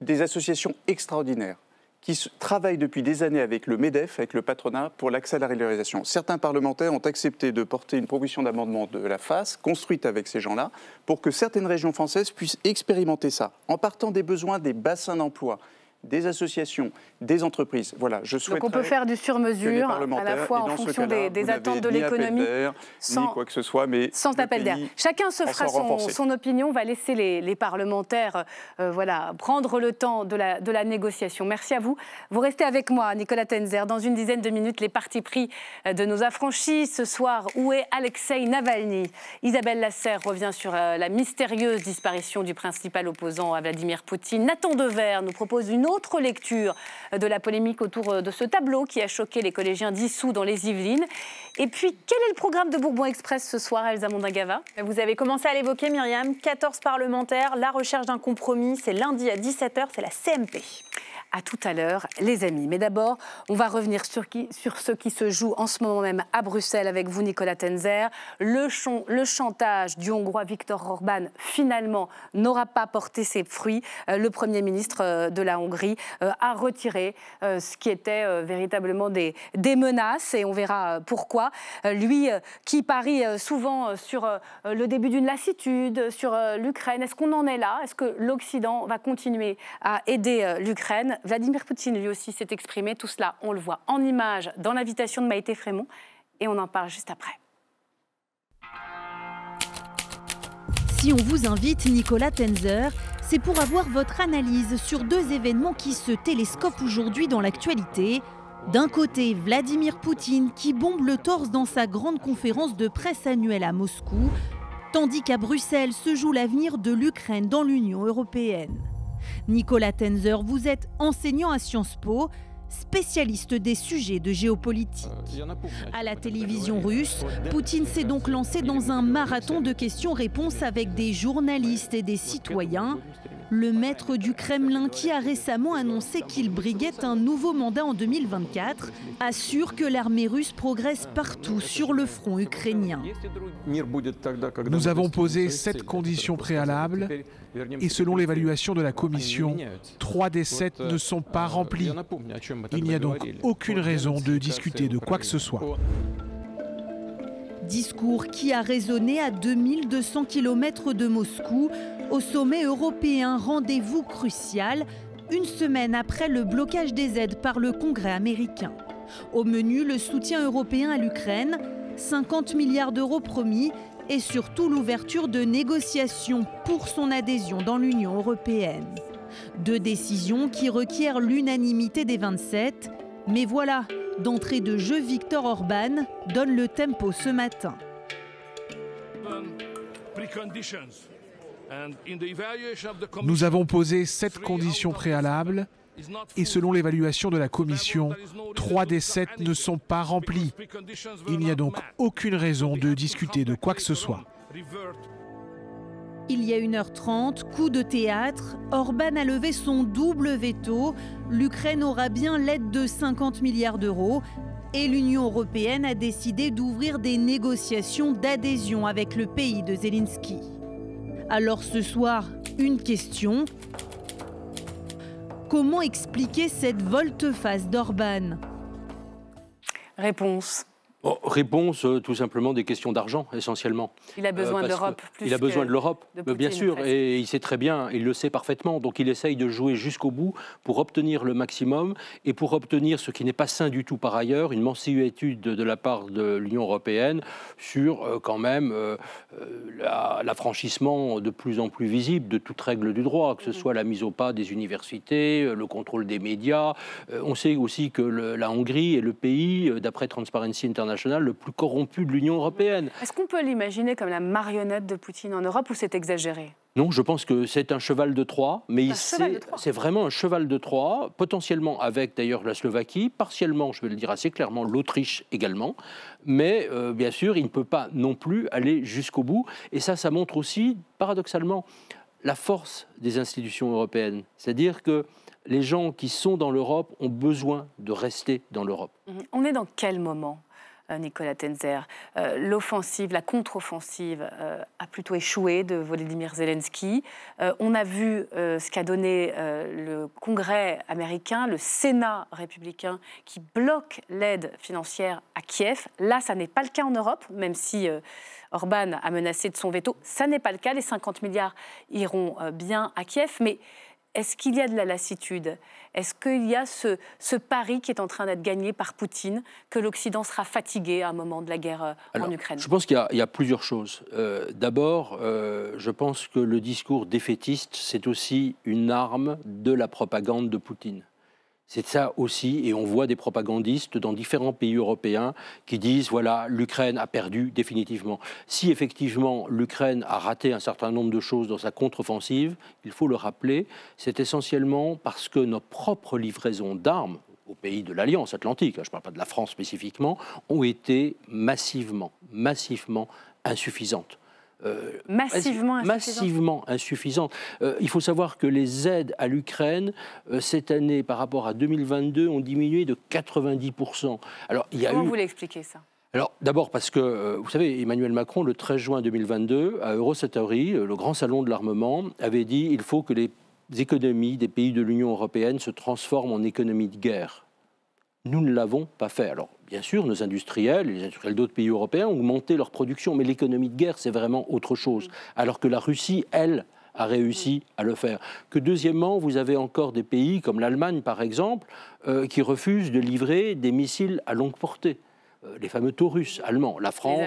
des associations extraordinaires qui travaillent depuis des années avec le MEDEF, avec le patronat, pour l'accès à la régularisation. Certains parlementaires ont accepté de porter une proposition d'amendement de la FAS, construite avec ces gens-là, pour que certaines régions françaises puissent expérimenter ça, en partant des besoins des bassins d'emploi des associations, des entreprises. Voilà, je souhaite. Donc on peut faire du sur-mesure à la fois en fonction des, attentes de l'économie, sans ni quoi que ce soit, mais sans appel d'air. Chacun se fera son, opinion. On va laisser les, parlementaires, euh, voilà, prendre le temps de la, de la négociation. Merci à vous. Vous restez avec moi, Nicolas Tenzer. Dans une dizaine de minutes, les partis pris euh, de nos affranchis ce soir. Où est Alexei Navalny Isabelle Lasserre revient sur euh, la mystérieuse disparition du principal opposant à Vladimir Poutine. Nathan Dever nous propose une autre autre lecture de la polémique autour euh, de ce tableau qui a choqué les collégiens dissous dans les Yvelines. Et puis, quel est le programme de Bourbon Express ce soir, Elsa Mondagava ben, Vous avez commencé à l'évoquer, Myriam. 14 parlementaires, la recherche d'un compromis. C'est lundi à 17h, c'est la CMP. À tout à l'heure, les amis. Mais d'abord, on va revenir sur, qui, sur ce qui se joue en ce moment même à Bruxelles avec vous, Nicolas Tenzer. Le, le chantage du Hongrois Viktor Orban, finalement, n'aura pas porté ses fruits. Euh, le Premier ministre euh, de la Hongrie euh, a retiré ce qui était véritablement des, des menaces, et on verra pourquoi. Lui qui parie souvent sur le début d'une lassitude, sur l'Ukraine, est-ce qu'on en est là Est-ce que l'Occident va continuer à aider l'Ukraine Vladimir Poutine, lui aussi, s'est exprimé. Tout cela, on le voit en image dans l'invitation de Maïté Frémont. Et on en parle juste après. Si on vous invite, Nicolas Tenzer, c'est pour avoir votre analyse sur deux événements qui se télescopent aujourd'hui dans l'actualité. D'un côté, Vladimir Poutine qui bombe le torse dans sa grande conférence de presse annuelle à Moscou, tandis qu'à Bruxelles se joue l'avenir de l'Ukraine dans l'Union européenne. Nicolas Tenzer, vous êtes enseignant à Sciences Po, spécialiste des sujets de géopolitique. Euh, à la télévision russe, Poutine s'est donc lancé dans un marathon de questions-réponses avec des journalistes et des citoyens le maître du Kremlin qui a récemment annoncé qu'il briguait un nouveau mandat en 2024, assure que l'armée russe progresse partout sur le front ukrainien. Nous avons posé sept conditions préalables et selon l'évaluation de la Commission, trois des sept ne sont pas remplies. Il n'y a donc aucune raison de discuter de quoi que ce soit. Discours qui a résonné à 2200 km de Moscou, au sommet européen, rendez-vous crucial, une semaine après le blocage des aides par le Congrès américain. Au menu, le soutien européen à l'Ukraine, 50 milliards d'euros promis et surtout l'ouverture de négociations pour son adhésion dans l'Union européenne. Deux décisions qui requièrent l'unanimité des 27, mais voilà, d'entrée de jeu Victor Orban donne le tempo ce matin. Um, Nous avons posé sept conditions préalables et selon l'évaluation de la Commission, trois des sept ne sont pas remplies. Il n'y a donc aucune raison de discuter de quoi que ce soit. Il y a 1h30, coup de théâtre, Orban a levé son double veto, l'Ukraine aura bien l'aide de 50 milliards d'euros et l'Union européenne a décidé d'ouvrir des négociations d'adhésion avec le pays de Zelensky. Alors ce soir, une question. Comment expliquer cette volte-face d'Orban Réponse Oh, réponse euh, tout simplement des questions d'argent essentiellement. Il a euh, besoin de l'Europe Il a besoin de l'Europe, bien sûr, et il sait très bien, il le sait parfaitement. Donc il essaye de jouer jusqu'au bout pour obtenir le maximum et pour obtenir ce qui n'est pas sain du tout par ailleurs, une mensuétude de la part de l'Union européenne sur euh, quand même l'affranchissement de plus en plus visible de toute règle du droit, que ce mhm. soit la mise au pas des universités, le contrôle des médias. on sait aussi que la Hongrie est le pays, d'après Transparency International, le plus corrompu de l'Union européenne. Est-ce qu'on peut l'imaginer comme la marionnette de Poutine en Europe ou c'est exagéré non, je pense que c'est un cheval de Troie, mais c'est vraiment un cheval de Troie, potentiellement avec d'ailleurs la Slovaquie, partiellement, je vais le dire assez clairement, l'Autriche également, mais euh, bien sûr, il ne peut pas non plus aller jusqu'au bout. Et ça, ça montre aussi, paradoxalement, la force des institutions européennes. C'est-à-dire que les gens qui sont dans l'Europe ont besoin de rester dans l'Europe. Mmh. On est dans quel moment euh, Nicolas Tenzer. Euh, l'offensive, la contre-offensive euh, a plutôt échoué de Volodymyr Zelensky. on a vu ce qu'a donné le Congrès américain, le Sénat républicain, qui bloque l'aide financière à Kiev. Là, ça n'est pas le cas en Europe, même si Orban a menacé de son veto. Ça n'est pas le cas. Les 50 milliards iront bien à Kiev. Mais est-ce qu'il y a de la lassitude Est-ce qu'il y a ce, ce, pari qui est en train d'être gagné par Poutine, que l'Occident sera fatigué à un moment de la guerre euh, en Ukraine Je pense qu'il y, a plusieurs choses. Euh, d'abord, euh, je pense que le discours défaitiste, c'est aussi une arme de la propagande de Poutine. C'est ça aussi, et on voit des propagandistes dans différents pays européens qui disent, voilà, l'Ukraine a perdu définitivement. Si effectivement l'Ukraine a raté un certain nombre de choses dans sa contre-offensive, il faut le rappeler, c'est essentiellement parce que nos propres livraisons d'armes aux pays de l'Alliance atlantique, hein, je ne parle pas de la France spécifiquement, ont été massivement, massivement insuffisantes. Euh, massivement insuffisante. Massivement insuffisante. Euh, il faut savoir que les aides à l'Ukraine, euh, cette année par rapport à 2022, ont diminué de 90%. Alors, il Comment eu... vous l'expliquez ça alors, d'abord parce que, vous savez, Emmanuel Macron, le 13 juin 2022, à Eurosatory, le grand salon de l'armement, avait dit il faut que les économies des pays de l'Union européenne se transforment en économies de guerre. Nous ne l'avons pas fait. Alors, bien sûr, nos industriels les industriels d'autres pays européens ont augmenté leur production, mais l'économie de guerre, c'est vraiment autre chose. Mm. Alors que la Russie, elle, a réussi mm. à le faire. Que deuxièmement, vous avez encore des pays comme l'Allemagne, par exemple, euh, qui refusent de livrer des missiles à longue portée. Euh, les fameux russes, allemands, la France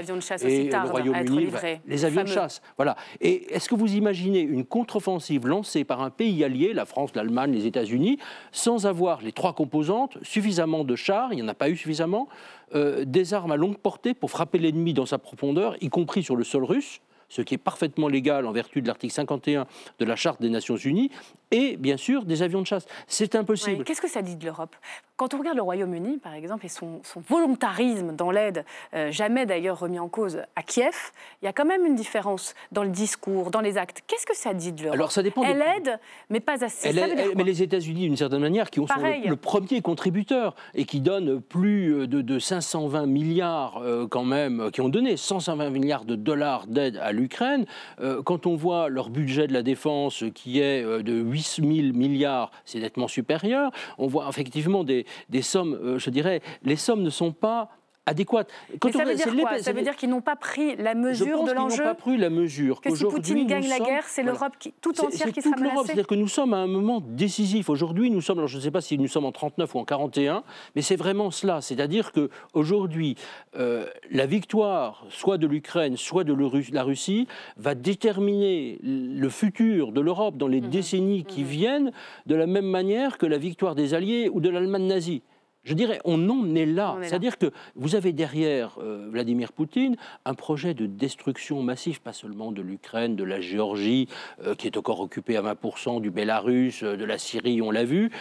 et le Royaume-Uni, bah, les avions de chasse. Voilà. Et est-ce que vous imaginez une contre-offensive lancée par un pays allié, la France, l'Allemagne, les États-Unis, sans avoir les trois composantes, suffisamment de chars, il n'y en a pas eu suffisamment, euh, des armes à longue portée pour frapper l'ennemi dans sa profondeur, y compris sur le sol russe ce qui est parfaitement légal en vertu de l'article 51 de la Charte des Nations Unies, et bien sûr des avions de chasse. C'est impossible. Qu'est-ce que ça dit de l'Europe Quand on regarde le Royaume-Uni, par exemple, et son, volontarisme dans l'aide, euh, jamais d'ailleurs remis en cause à Kiev, il y a quand même une différence dans le discours, dans les actes. Qu'est-ce que ça dit de l'Europe Alors ça dépend. Elle aide, mais pas assez. mais les États-Unis, d'une certaine manière, qui ont sont le, premier contributeur et qui donnent plus de, 520 milliards euh, quand même, qui ont donné 120 milliards de dollars d'aide à l'Ukraine. Euh, quand on voit leur budget de la défense qui est de 8 8 000 milliards, c'est nettement supérieur. On voit effectivement des, sommes, euh, je dirais, les sommes ne sont pas adéquate. ça, veut dire ça veut dire qu'ils n'ont pas pris la mesure je pense de l'enjeu. n'ont pas pris la mesure. Que si Poutine gagne la guerre, c'est l'Europe tout entière qui sera menacée. C'est-à-dire que nous sommes à un moment décisif. Aujourd'hui, nous sommes, je ne sais pas si nous sommes en 39 ou en 41, mais c'est vraiment cela. C'est-à-dire que aujourd'hui, euh, la victoire, soit de l'Ukraine, soit de la Russie, va déterminer le futur de l'Europe dans les mhm. décennies qui mhm. viennent, de la même manière que la victoire des Alliés ou de l'Allemagne nazie. Je dirais, on en est là. C'est-à-dire que vous avez derrière euh, Vladimir Poutine un projet de destruction massive, pas seulement de l'Ukraine, de la Géorgie, euh, qui est encore occupée à 20%, du Bélarus, euh, de la Syrie, on l'a vu,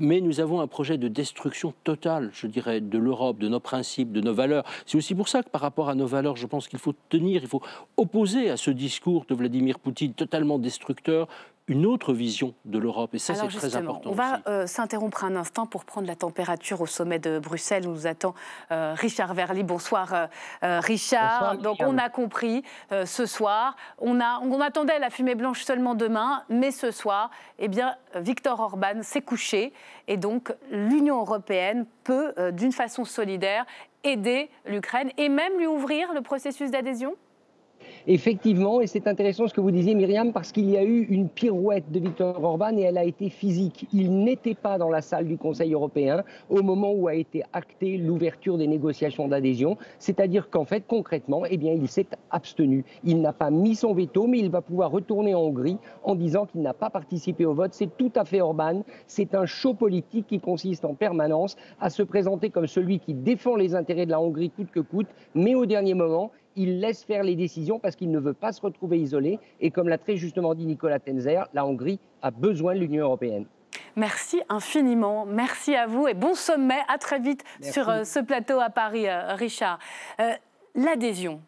mais nous avons un projet de destruction totale, je dirais, de l'Europe, de nos principes, de nos valeurs. C'est aussi pour ça que par rapport à nos valeurs, je pense qu'il faut tenir, il faut opposer à ce discours de Vladimir Poutine totalement destructeur une autre vision de l'Europe. Et ça, c'est très important. On va euh, s'interrompre un instant pour prendre la température au sommet de Bruxelles où nous attend euh, Richard Verli. Bonsoir, euh, Richard. Donc, on a compris ce soir. On, on attendait la fumée blanche seulement demain, mais ce soir, eh bien, Victor Orban s'est couché. Et donc, l'Union européenne peut, d'une façon solidaire, aider l'Ukraine et même lui ouvrir le processus d'adhésion Effectivement, et c'est intéressant ce que vous disiez Myriam, parce qu'il y a eu une pirouette de Viktor Orban et elle a été physique. Il n'était pas dans la salle du Conseil européen au moment où a été actée l'ouverture des négociations d'adhésion, c'est-à-dire qu'en fait, concrètement, eh bien, il s'est abstenu. Il n'a pas mis son veto, mais il va pouvoir retourner en Hongrie en disant qu'il n'a pas participé au vote. C'est tout à fait Orban, c'est un show politique qui consiste en permanence à se présenter comme celui qui défend les intérêts de la Hongrie coûte que coûte, mais au dernier moment, il laisse faire les décisions parce qu'il ne veut pas se retrouver isolé. Et comme l'a très justement dit Nicolas Tenzer, la Hongrie a besoin de l'Union européenne. Merci infiniment. Merci à vous et bon sommet. À très vite sur euh, ce plateau à Paris, euh, Richard. Euh, l'adhésion,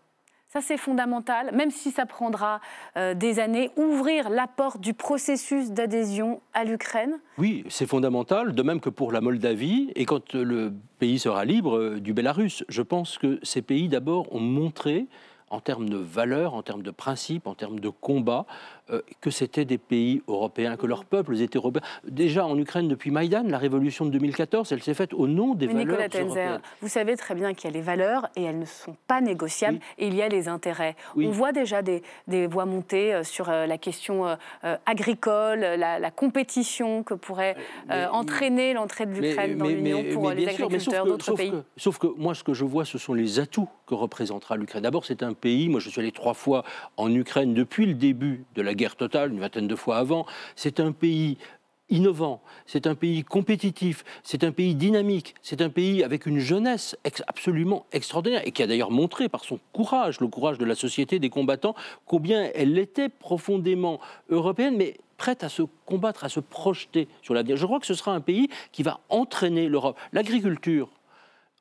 ça, c'est fondamental, même si ça prendra euh, des années, ouvrir la porte du processus d'adhésion à l'Ukraine Oui, c'est fondamental, de même que pour la Moldavie, et quand euh, le pays sera libre euh, du Bélarus. Je pense que ces pays, d'abord, ont montré en termes de valeurs, en termes de principes, en termes de combat, euh, que c'était des pays européens, que leurs peuples étaient européens. Déjà en Ukraine, depuis Maïdan, la révolution de 2014, elle s'est faite au nom des valeurs européennes. vous savez très bien qu'il y a les valeurs et elles ne sont pas négociables et il y a les intérêts. On voit déjà des, voix montées euh, sur euh, la question agricole, la, compétition que pourrait entraîner l'entrée de l'Ukraine dans l'Union pour les agriculteurs d'autres pays. sauf que moi, ce que je vois, ce sont les atouts que représentera l'Ukraine. D'abord, c'est un pays, moi je suis allé trois fois en Ukraine depuis le début de la guerre guerre totale une vingtaine de fois avant. C'est un pays innovant, c'est un pays compétitif, c'est un pays dynamique, c'est un pays avec une jeunesse absolument extraordinaire et qui a d'ailleurs montré par son courage, le courage de la société des combattants, combien elle était profondément européenne, mais prête à se combattre, à se projeter sur l'avenir. Je crois que ce sera un pays qui va entraîner l'Europe. L'agriculture,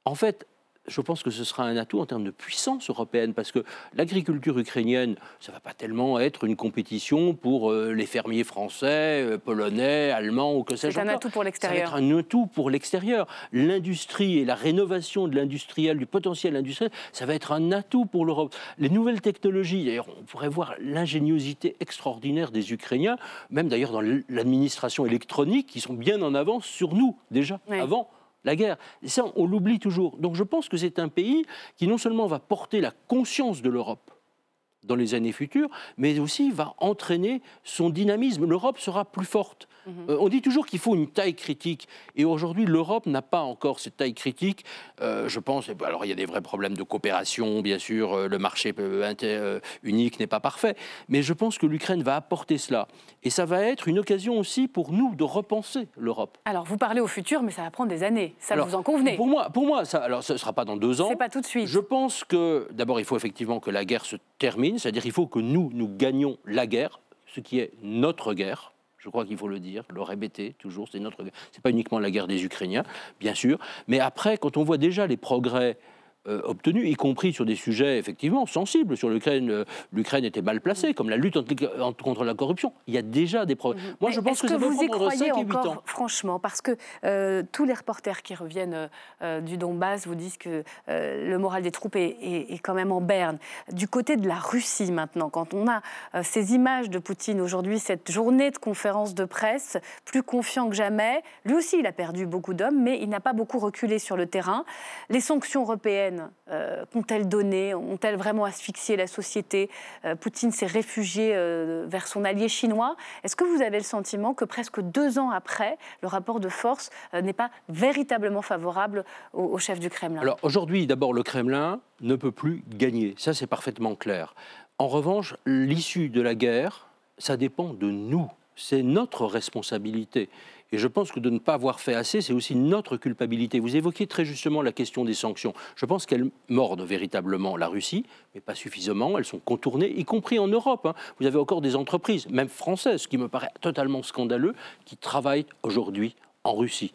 en fait, je pense que ce sera un atout en termes de puissance européenne, parce que l'agriculture ukrainienne, ça ne va pas tellement être une compétition pour euh, les fermiers français, euh, polonais, allemands ou que sais-je. C'est un atout pour l'extérieur. C'est un atout pour l'extérieur. L'industrie et la rénovation de l'industriel, du potentiel industriel, ça va être un atout pour l'Europe. Les nouvelles technologies, d'ailleurs, on pourrait voir l'ingéniosité extraordinaire des Ukrainiens, même d'ailleurs dans l'administration électronique, qui sont bien en avance sur nous déjà, avant la guerre. ça, on l'oublie toujours. Donc je pense que c'est un pays qui non seulement va porter la conscience de l'Europe, dans les années futures, mais aussi va entraîner son dynamisme. L'Europe sera plus forte. Mhm. Euh, on dit toujours qu'il faut une taille critique, et aujourd'hui l'Europe n'a pas encore cette taille critique. Euh, je pense, alors il y a des vrais problèmes de coopération, bien sûr, euh, le marché unique n'est pas parfait, mais je pense que l'Ukraine va apporter cela, et ça va être une occasion aussi pour nous de repenser l'Europe. Alors vous parlez au futur, mais ça va prendre des années, ça vous en convenez. Pour moi, pour moi, ça, alors ce ne sera pas dans deux ans. C'est pas tout de suite. Je pense que d'abord il faut effectivement que la guerre se termine, c'est-à-dire qu'il faut que nous, nous gagnions la guerre, ce qui est notre guerre, je crois qu'il faut le dire, le répéter toujours, c'est notre guerre. Ce n'est pas uniquement la guerre des Ukrainiens, bien sûr, mais après, quand on voit déjà les progrès euh, obtenu, y compris sur des sujets effectivement sensibles. Sur l'Ukraine, euh, l'Ukraine était mal placée, comme la lutte contre la corruption. Il y a déjà des problèmes. Mhm. Moi, je pense que, vous y croyez encore, franchement, parce que euh, tous les reporters qui reviennent du Donbass vous disent que le moral des troupes est, est, quand même en berne. Du côté de la Russie maintenant, quand on a ces images de Poutine aujourd'hui, cette journée de conférence de presse, plus confiant que jamais, lui aussi, il a perdu beaucoup d'hommes, mais il n'a pas beaucoup reculé sur le terrain. Les sanctions européennes euh, qu'ont-elles donné Ont-elles vraiment asphyxié la société euh, Poutine s'est réfugié euh, vers son allié chinois. Est-ce que vous avez le sentiment que presque deux ans après, le rapport de force n'est pas véritablement favorable au, au chef du Kremlin Alors aujourd'hui, d'abord, le Kremlin ne peut plus gagner. Ça, c'est parfaitement clair. En revanche, l'issue de la guerre, ça dépend de nous. C'est notre responsabilité. Et je pense que de ne pas avoir fait assez, c'est aussi notre culpabilité. Vous évoquez très justement la question des sanctions. Je pense qu'elles mordent véritablement la Russie, mais pas suffisamment. Elles sont contournées, y compris en Europe. Hein. Vous avez encore des entreprises, même françaises, ce qui me paraît totalement scandaleux, qui travaillent aujourd'hui en Russie.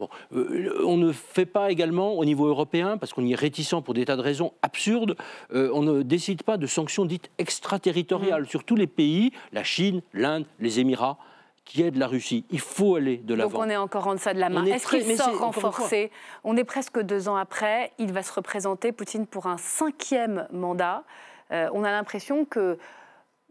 Bon, euh, on ne fait pas également au niveau européen, parce qu'on y est réticent pour des tas de raisons absurdes, euh, on ne décide pas de sanctions dites extraterritoriales mmh. sur tous les pays, la Chine, l'Inde, les Émirats qui aide la Russie. Il faut aller de l'avant. Donc on est encore en deçà de la main. Est-ce qu'il sort renforcé On est presque deux ans après. Il va se représenter, Poutine, pour un cinquième mandat. Euh, on a l'impression que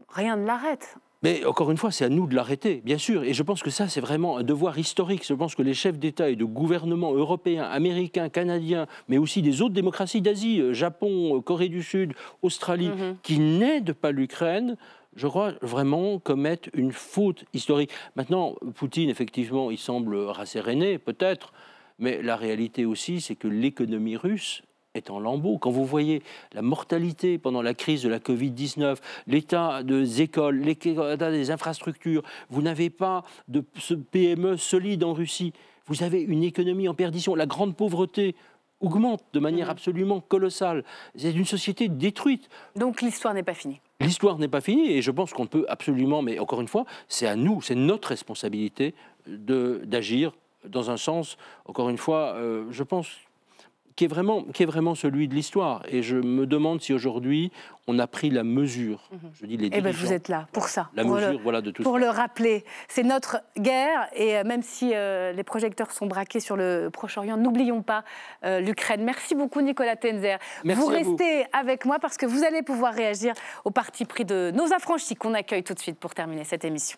rien ne l'arrête. Mais encore une fois, c'est à nous de l'arrêter, bien sûr. Et je pense que ça, c'est vraiment un devoir historique. Je pense que les chefs d'État et de gouvernement européens, américains, canadiens, mais aussi des autres démocraties d'Asie, euh, Japon, euh, Corée du Sud, Australie, mhm. qui n'aident pas l'Ukraine, je crois vraiment commettre une faute historique. Maintenant, Poutine, effectivement, il semble rasséréné, peut-être, mais la réalité aussi, c'est que l'économie russe est en lambeaux. Quand vous voyez la mortalité pendant la crise de la Covid-19, l'état des écoles, l'état des infrastructures, vous n'avez pas de PME e solide en Russie, vous avez une économie en perdition, la grande pauvreté augmente de manière mmh. absolument colossale. C'est une société détruite. Donc l'histoire n'est pas finie l'histoire n'est pas finie et je pense qu'on peut absolument, mais encore une fois, c'est à nous, c'est notre responsabilité d'agir dans un sens, encore une fois, euh, je pense qui est vraiment, qui est vraiment celui de l'histoire. Et je me demande si aujourd'hui on a pris la mesure. Mhm. Je dis les. Eh ben, vous êtes là pour ça. La mesure, voilà, de tout. Pour le rappeler, c'est notre guerre. Et euh, même si euh, les projecteurs sont braqués sur le Proche-Orient, n'oublions pas euh, l'Ukraine. Merci beaucoup, Nicolas Tenzer. vous restez avec moi parce que vous allez pouvoir réagir au parti pris de nos affranchis qu'on accueille tout de suite pour terminer cette émission.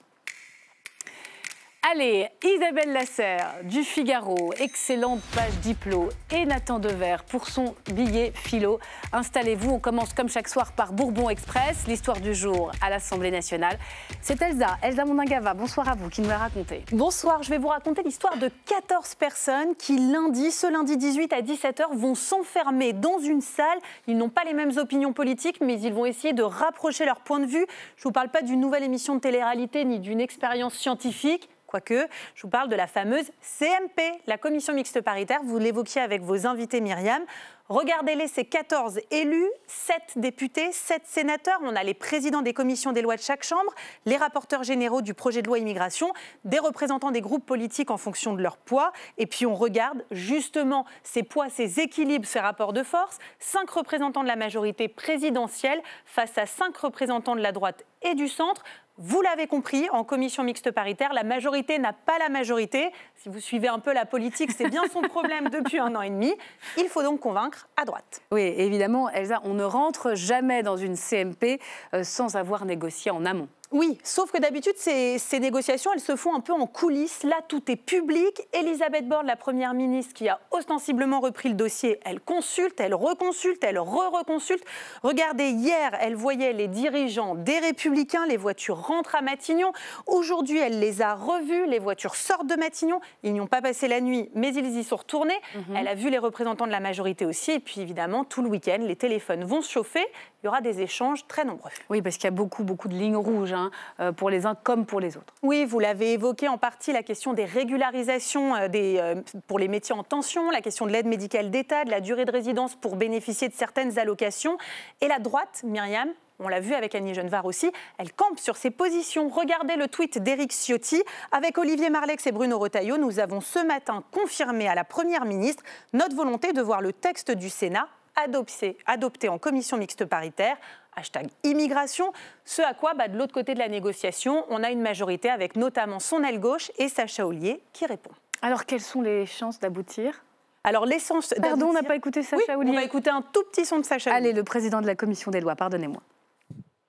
Allez, Isabelle Lasserre du Figaro, excellente page diplôme et Nathan Dever pour son billet philo. Installez-vous, on commence comme chaque soir par Bourbon Express, l'histoire du jour à l'Assemblée nationale. C'est Elsa, Elsa Mondingava, bonsoir à vous qui nous l'a raconté. Bonsoir, je vais vous raconter l'histoire de 14 personnes qui lundi, ce lundi 18 à 17h, vont s'enfermer dans une salle. Ils n'ont pas les mêmes opinions politiques, mais ils vont essayer de rapprocher leur point de vue. Je ne vous parle pas d'une nouvelle émission de télé-réalité ni d'une expérience scientifique quoique je vous parle de la fameuse CMP, la commission mixte paritaire. Vous l'évoquiez avec vos invités, Myriam. Regardez-les, ces 14 élus, 7 députés, 7 sénateurs. On a les présidents des commissions des lois de chaque chambre, les rapporteurs généraux du projet de loi immigration, des représentants des groupes politiques en fonction de leur poids. Et puis on regarde justement ces poids, ces équilibres, ces rapports de force. 5 représentants de la majorité présidentielle face à 5 représentants de la droite et du centre. Vous l'avez compris, en commission mixte paritaire, la majorité n'a pas la majorité. Si vous suivez un peu la politique, c'est bien son problème depuis un an et demi. Il faut donc convaincre à droite. Oui, évidemment, Elsa, on ne rentre jamais dans une CMP euh, sans avoir négocié en amont. Oui, sauf que d'habitude, ces, négociations, elles se font un peu en coulisses. Là, tout est public. Elisabeth Borne, la Première ministre, qui a ostensiblement repris le dossier, elle consulte, elle reconsulte, elle re-reconsulte. Regardez, hier, elle voyait les dirigeants des Républicains, les voitures rentrent à Matignon. Aujourd'hui, elle les a revus, les voitures sortent de Matignon. Ils n'y ont pas passé la nuit, mais ils y sont retournés. Mhm. Elle a vu les représentants de la majorité aussi. Et puis, évidemment, tout le week-end, les téléphones vont se chauffer il y aura des échanges très nombreux. Oui, parce qu'il y a beaucoup, beaucoup de lignes rouges, hein, euh, pour les uns comme pour les autres. Oui, vous l'avez évoqué en partie, la question des régularisations euh, euh, pour les métiers en tension, la question de l'aide médicale d'État, de la durée de résidence pour bénéficier de certaines allocations. Et la droite, Myriam, on l'a vu avec Annie Genevard aussi, elle campe sur ses positions. Regardez le tweet d'Éric Ciotti. Avec Olivier Marlex et Bruno Retailleau, nous avons ce matin confirmé à la Première ministre notre volonté de voir le texte du Sénat adopté, adopté en commission mixte paritaire hashtag immigration, ce à quoi, bah, de l'autre côté de la négociation, on a une majorité avec notamment son aile gauche et Sacha Ollier qui répond. Alors quelles sont les chances d'aboutir alors l'essence. Pardon, on n'a pas écouté Sacha oui, On va écouter un tout petit son de Sacha. Allez, le président de la commission des lois, pardonnez-moi.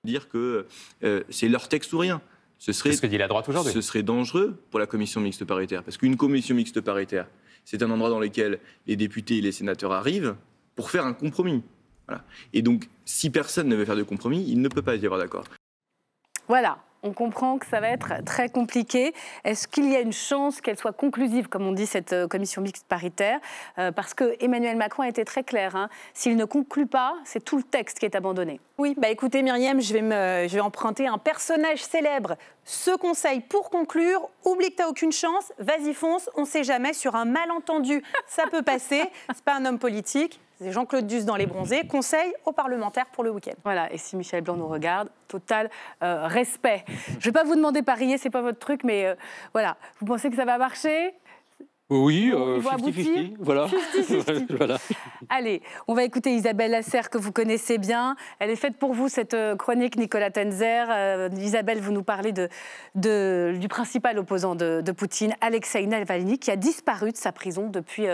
Dire que euh, c'est leur texte ou rien. Ce serait ce que dit la droite aujourd'hui. Ce serait dangereux pour la commission mixte paritaire, parce qu'une commission mixte paritaire, c'est un endroit dans lequel les députés et les sénateurs arrivent pour faire un compromis. Et donc, si personne ne veut faire de compromis, il ne peut pas y avoir d'accord. Voilà, on comprend que ça va être très compliqué. Est-ce qu'il y a une chance qu'elle soit conclusive, comme on dit, cette euh, commission mixte paritaire euh, Parce que Emmanuel Macron a été très clair. Hein. S'il ne conclut pas, c'est tout le texte qui est abandonné. Oui, bah écoutez Myriam, je vais, je vais emprunter un personnage célèbre. Ce conseil pour conclure, oublie que n'as aucune chance, vas-y fonce, on sait jamais, sur un malentendu, ça peut passer. C'est pas un homme politique, c'est Jean-Claude Duss dans Les Bronzés, conseil aux parlementaires pour le week-end. Voilà, et si Michel Blanc nous regarde, total euh, respect. Je ne vais pas vous demander parier, c'est pas votre truc, mais euh, voilà. Vous pensez que ça va marcher oui, 50-50, euh, voilà. Allez, on va écouter Isabelle Lasserre que vous connaissez bien. Elle est faite pour vous, cette chronique, Nicolas Tenzer. Isabelle, vous nous parlez de, du principal opposant de, Poutine, Alexei Navalny, qui a disparu de sa prison depuis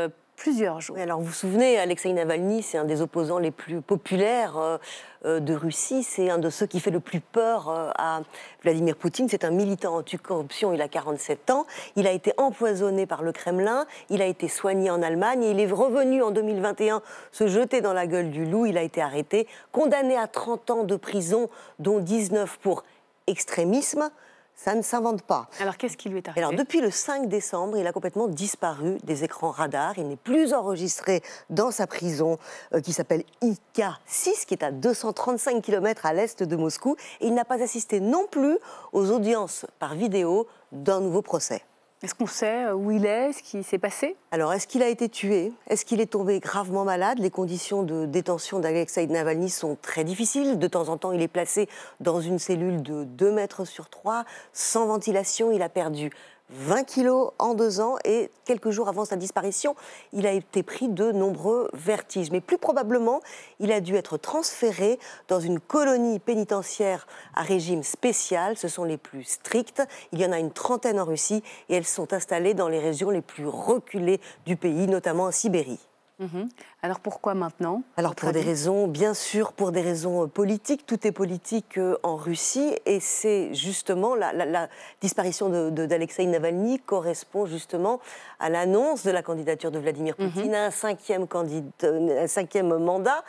plusieurs jours. alors vous vous souvenez, Alexei Navalny, c'est un des opposants les plus populaires euh, euh, de Russie, c'est un de ceux qui fait le plus peur euh, à Vladimir Poutine, c'est un militant anti-corruption, il a 47 ans, il a été empoisonné par le Kremlin, il a été soigné en Allemagne, il est revenu en 2021 se jeter dans la gueule du loup, il a été arrêté, condamné à 30 ans de prison, dont 19 pour extrémisme, ça ne s'invente pas. Alors qu'est-ce qui lui est arrivé Alors depuis le 5 décembre, il a complètement disparu des écrans radars. Il n'est plus enregistré dans sa prison euh, qui s'appelle IK6, qui est à 235 km à l'est de Moscou. Et il n'a pas assisté non plus aux audiences par vidéo d'un nouveau procès. Est-ce qu'on sait euh, où il est, ce qui s'est passé Alors, est-ce qu'il a été tué Est-ce qu'il est tombé gravement malade Les conditions de détention d'Alexei Navalny sont très difficiles. De temps en temps, il est placé dans une cellule de 2 mètres sur 3, sans ventilation. Il a perdu 20 kilos en deux ans et quelques jours avant sa disparition, il a été pris de nombreux vertiges. Mais plus probablement, il a dû être transféré dans une colonie pénitentiaire à régime spécial. Ce sont les plus strictes. Il y en a une trentaine en Russie et elles sont installées dans les régions les plus reculées du pays, notamment en Sibérie. Mhm. Alors pourquoi maintenant Alors pour des raisons, bien sûr, pour des raisons euh, politiques. Tout est politique euh, en Russie et c'est justement la, disparition d'Alexei de, qui Navalny correspond justement à l'annonce de la candidature de Vladimir mhm. Poutine à un euh, cinquième, mandat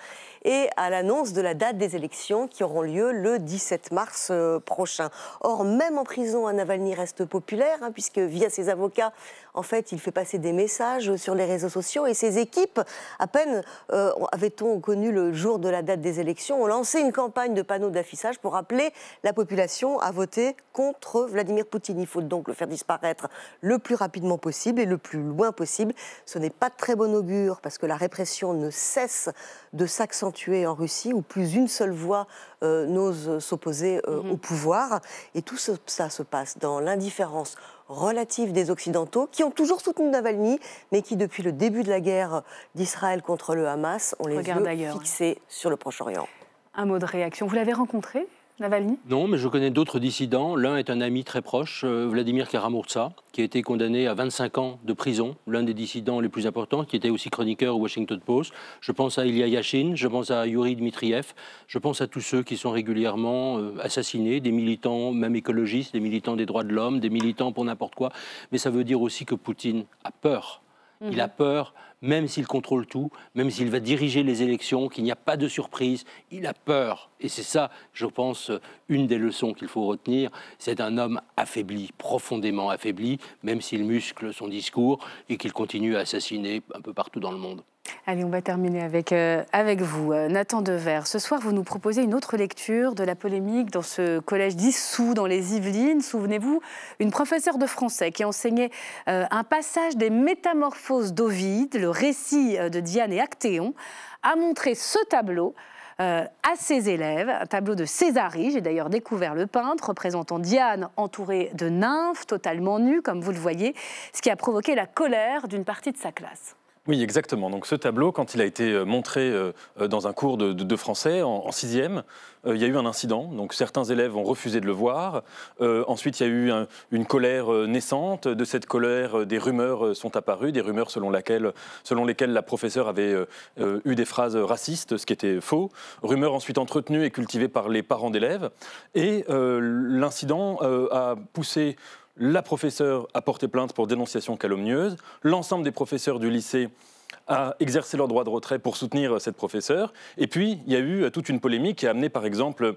et à l'annonce de la date des élections qui auront lieu le 17 mars prochain. Or, même en prison, hein, Navalny reste populaire hein, puisque via ses avocats, en fait, il fait passer des messages sur les réseaux sociaux et ses équipes, à peine euh, avait-on connu le jour de la date des élections, ont lancé une campagne de panneaux d'affichage pour appeler la population à voter contre Vladimir Poutine. Il faut donc le faire disparaître le plus rapidement possible et le plus loin possible. Ce n'est pas de très bon augure parce que la répression ne cesse de s'accentuer en Russie où plus une seule voix euh, n'ose s'opposer euh, mhm. au pouvoir. Et tout ça se passe dans l'indifférence relatifs des Occidentaux, qui ont toujours soutenu Navalny, mais qui, depuis le début de la guerre d'Israël contre le Hamas, ont les Regarde yeux hein. fixés sur le Proche-Orient. Un mot de réaction. Vous l'avez rencontré, non, mais je connais d'autres dissidents. L'un est un ami très proche, euh, Vladimir Karamurza, qui a été condamné à 25 ans de prison, l'un des dissidents les plus importants, qui était aussi chroniqueur au Washington Post. Je pense à Ilya Yashin, je pense à Yuri Dmitriev, je pense à tous ceux qui sont régulièrement euh, assassinés, des militants, même écologistes, des militants des droits de l'homme, des militants pour n'importe quoi. Mais ça veut dire aussi que Poutine a peur. Il a mhm. peur même s'il contrôle tout, même s'il va diriger les élections, qu'il n'y a pas de surprise, il a peur. Et c'est ça, je pense, une des leçons qu'il faut retenir. C'est un homme affaibli, profondément affaibli, même s'il muscle son discours et qu'il continue à assassiner un peu partout dans le monde. Allez, on va terminer avec, euh, avec vous, euh, Nathan Dever. Ce soir, vous nous proposez une autre lecture de la polémique dans ce collège dissous dans les Yvelines. Souvenez-vous, une professeure de français qui enseignait euh, un passage des Métamorphoses d'Ovide, le récit euh, de Diane et Actéon, a montré ce tableau euh, à ses élèves, un tableau de Césari. J'ai d'ailleurs découvert le peintre représentant Diane entourée de nymphes, totalement nues, comme vous le voyez, ce qui a provoqué la colère d'une partie de sa classe. Oui, exactement. Donc ce tableau, quand il a été euh, montré euh, euh, dans un cours de, français en, 6 sixième, il y a eu un incident. Donc certains élèves ont refusé de le voir. ensuite, il y a eu une colère naissante. De cette colère, des rumeurs sont apparues, des rumeurs selon, laquelle, selon lesquelles la professeure avait eu des phrases racistes, ce qui était faux. Rumeurs ensuite entretenues et cultivées par les parents d'élèves. Et l'incident a poussé la professeure a porté plainte pour dénonciation calomnieuse. L'ensemble des professeurs du lycée a exercé leur droit de retrait pour soutenir cette professeure. Et puis, il y a eu toute une polémique qui a amené, par exemple,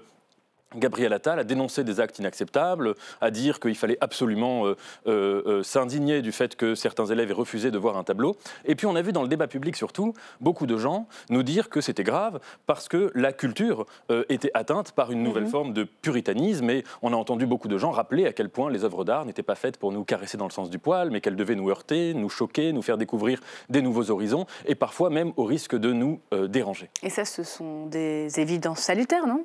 Gabriel Attal a dénoncé des actes inacceptables, a dire qu'il fallait absolument euh, euh, euh, s'indigner du fait que certains élèves aient refusé de voir un tableau. Et puis on a vu dans le débat public surtout beaucoup de gens nous dire que c'était grave parce que la culture était atteinte par une nouvelle mhm. forme de puritanisme. Et on a entendu beaucoup de gens rappeler à quel point les œuvres d'art n'étaient pas faites pour nous caresser dans le sens du poil, mais qu'elles devaient nous heurter, nous choquer, nous faire découvrir des nouveaux horizons et parfois même au risque de nous déranger. Et ça, ce sont des évidences salutaires, non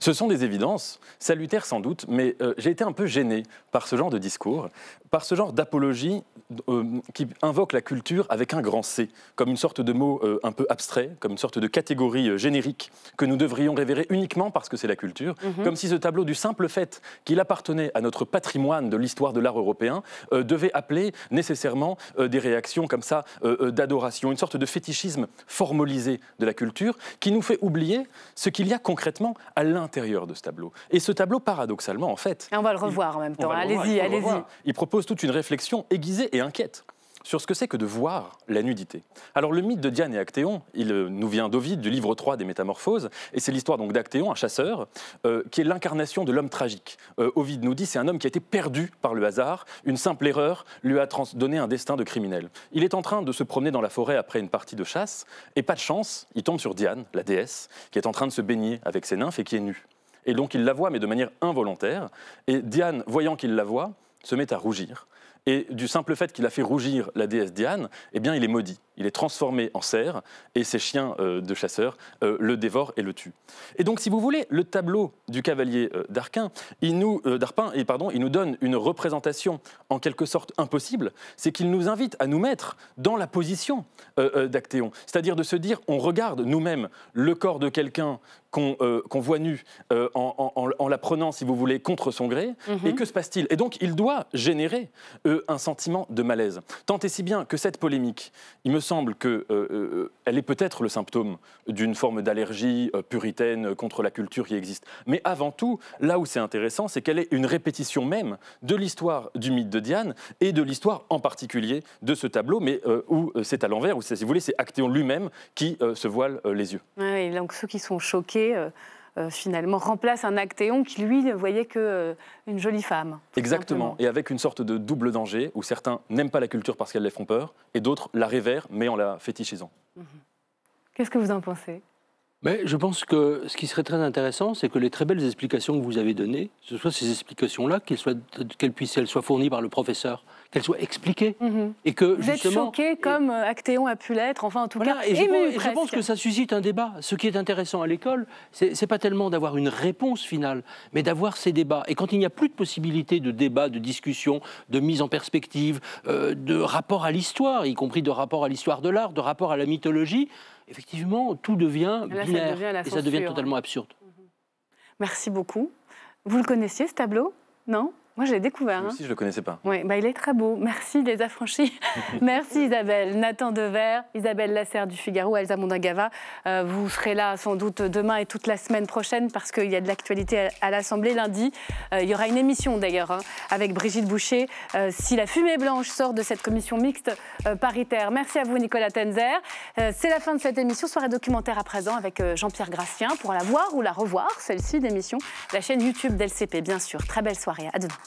ce sont des évidences, salutaires sans doute, mais euh, j'ai été un peu gêné par ce genre de discours, par ce genre d'apologie euh, qui invoque la culture avec un grand C, comme une sorte de mot euh, un peu abstrait, comme une sorte de catégorie générique que nous devrions révérer uniquement parce que c'est la culture, mhm. comme si ce tableau du simple fait qu'il appartenait à notre patrimoine de l'histoire de l'art européen devait appeler nécessairement des réactions comme ça d'adoration, une sorte de fétichisme formalisé de la culture qui nous fait oublier ce qu'il y a concrètement à l'intérieur intérieur de ce tableau. Et ce tableau, paradoxalement, en fait... on va le revoir en même temps, allez-y, allez-y. Il propose toute une réflexion aiguisée et inquiète sur ce que c'est que de voir la nudité. Alors le mythe de Diane et Actéon, il euh, nous vient d'Ovide, du livre 3 des Métamorphoses, et c'est l'histoire donc d'Actéon, un chasseur, euh, qui est l'incarnation de l'homme tragique. Euh, Ovide nous dit c'est un homme qui a été perdu par le hasard, une simple erreur lui a donné un destin de criminel. Il est en train de se promener dans la forêt après une partie de chasse, et pas de chance, il tombe sur Diane, la déesse, qui est en train de se baigner avec ses nymphes et qui est nue. Et donc il la voit, mais de manière involontaire, et Diane, voyant qu'il la voit, se met à rougir et du simple fait qu'il a fait rougir la déesse Diane, eh bien, il est maudit. Il est transformé en cerf et ses chiens euh, de chasseurs euh, le dévorent et le tuent. Et donc, si vous voulez, le tableau du cavalier euh, d'Arpin, il nous, et pardon, il nous donne une représentation en quelque sorte impossible. C'est qu'il nous invite à nous mettre dans la position d'Actéon, c'est-à-dire de se dire, on regarde nous-mêmes le corps de quelqu'un euh, qu'on voit nu euh, en, la prenant, si vous voulez, contre son gré. Mhm. Et que se passe-t-il Et donc, il doit générer euh, un sentiment de malaise. Tant et si bien que cette polémique, il me semble qu'elle elle est peut-être le symptôme d'une forme d'allergie puritaine contre la culture qui existe. Mais avant tout, là où c'est intéressant, c'est qu'elle est une répétition même de l'histoire du mythe de Diane et de l'histoire en particulier de ce tableau, mais où c'est à l'envers, où si vous voulez, c'est Actéon lui-même qui se voile les yeux. oui, donc ceux qui sont choqués euh, euh, finalement remplace un Actéon qui, lui, ne voyait qu'une euh, une jolie femme. Exactement, et avec une sorte de double danger où certains n'aiment pas la culture parce qu'elle les font peur et d'autres la révèrent mais en la fétichisant. Mhm. Qu'est-ce que vous en pensez mais je pense que ce qui serait très intéressant, c'est que les très belles explications que vous avez données, ce soit ces explications-là, qu'elles, soient, puissent, elles soient fournies par le professeur, qu'elles soient expliquées. Mm-hmm. et que, vous êtes choqué comme euh, Actéon a pu l'être, enfin en tout cas, et, ému, pense, je, pense, que ça suscite un débat. Ce qui est intéressant à l'école, c'est, pas tellement d'avoir une réponse finale, mais d'avoir ces débats. Et quand il n'y a plus de possibilité de débat, de discussion, de mise en perspective, euh, de rapport à l'histoire, y compris de rapport à l'histoire de l'art, de rapport à la mythologie, effectivement, tout devient binaire et ça devient totalement absurde. Mhm. Merci beaucoup. Vous le connaissiez, ce tableau Non moi, je l'ai découvert. Moi hein. aussi, je ne le connaissais pas. Oui, bah, il est très beau. Merci, Les Affranchis. Merci, Isabelle. Nathan Dever, Isabelle Lasserre du Figaro, Elsa Mondagava. Euh, vous serez là sans doute demain et toute la semaine prochaine parce qu'il y a de l'actualité à l'Assemblée lundi. Euh, il y aura une émission d'ailleurs hein, avec Brigitte Boucher euh, si la fumée blanche sort de cette commission mixte paritaire. Merci à vous, Nicolas Tenzer. C'est la fin de cette émission. Soirée documentaire à présent avec Jean-Pierre Gracien pour la voir ou la revoir, celle-ci d'émission, la chaîne YouTube d'LCP, bien sûr. Très belle soirée. À demain.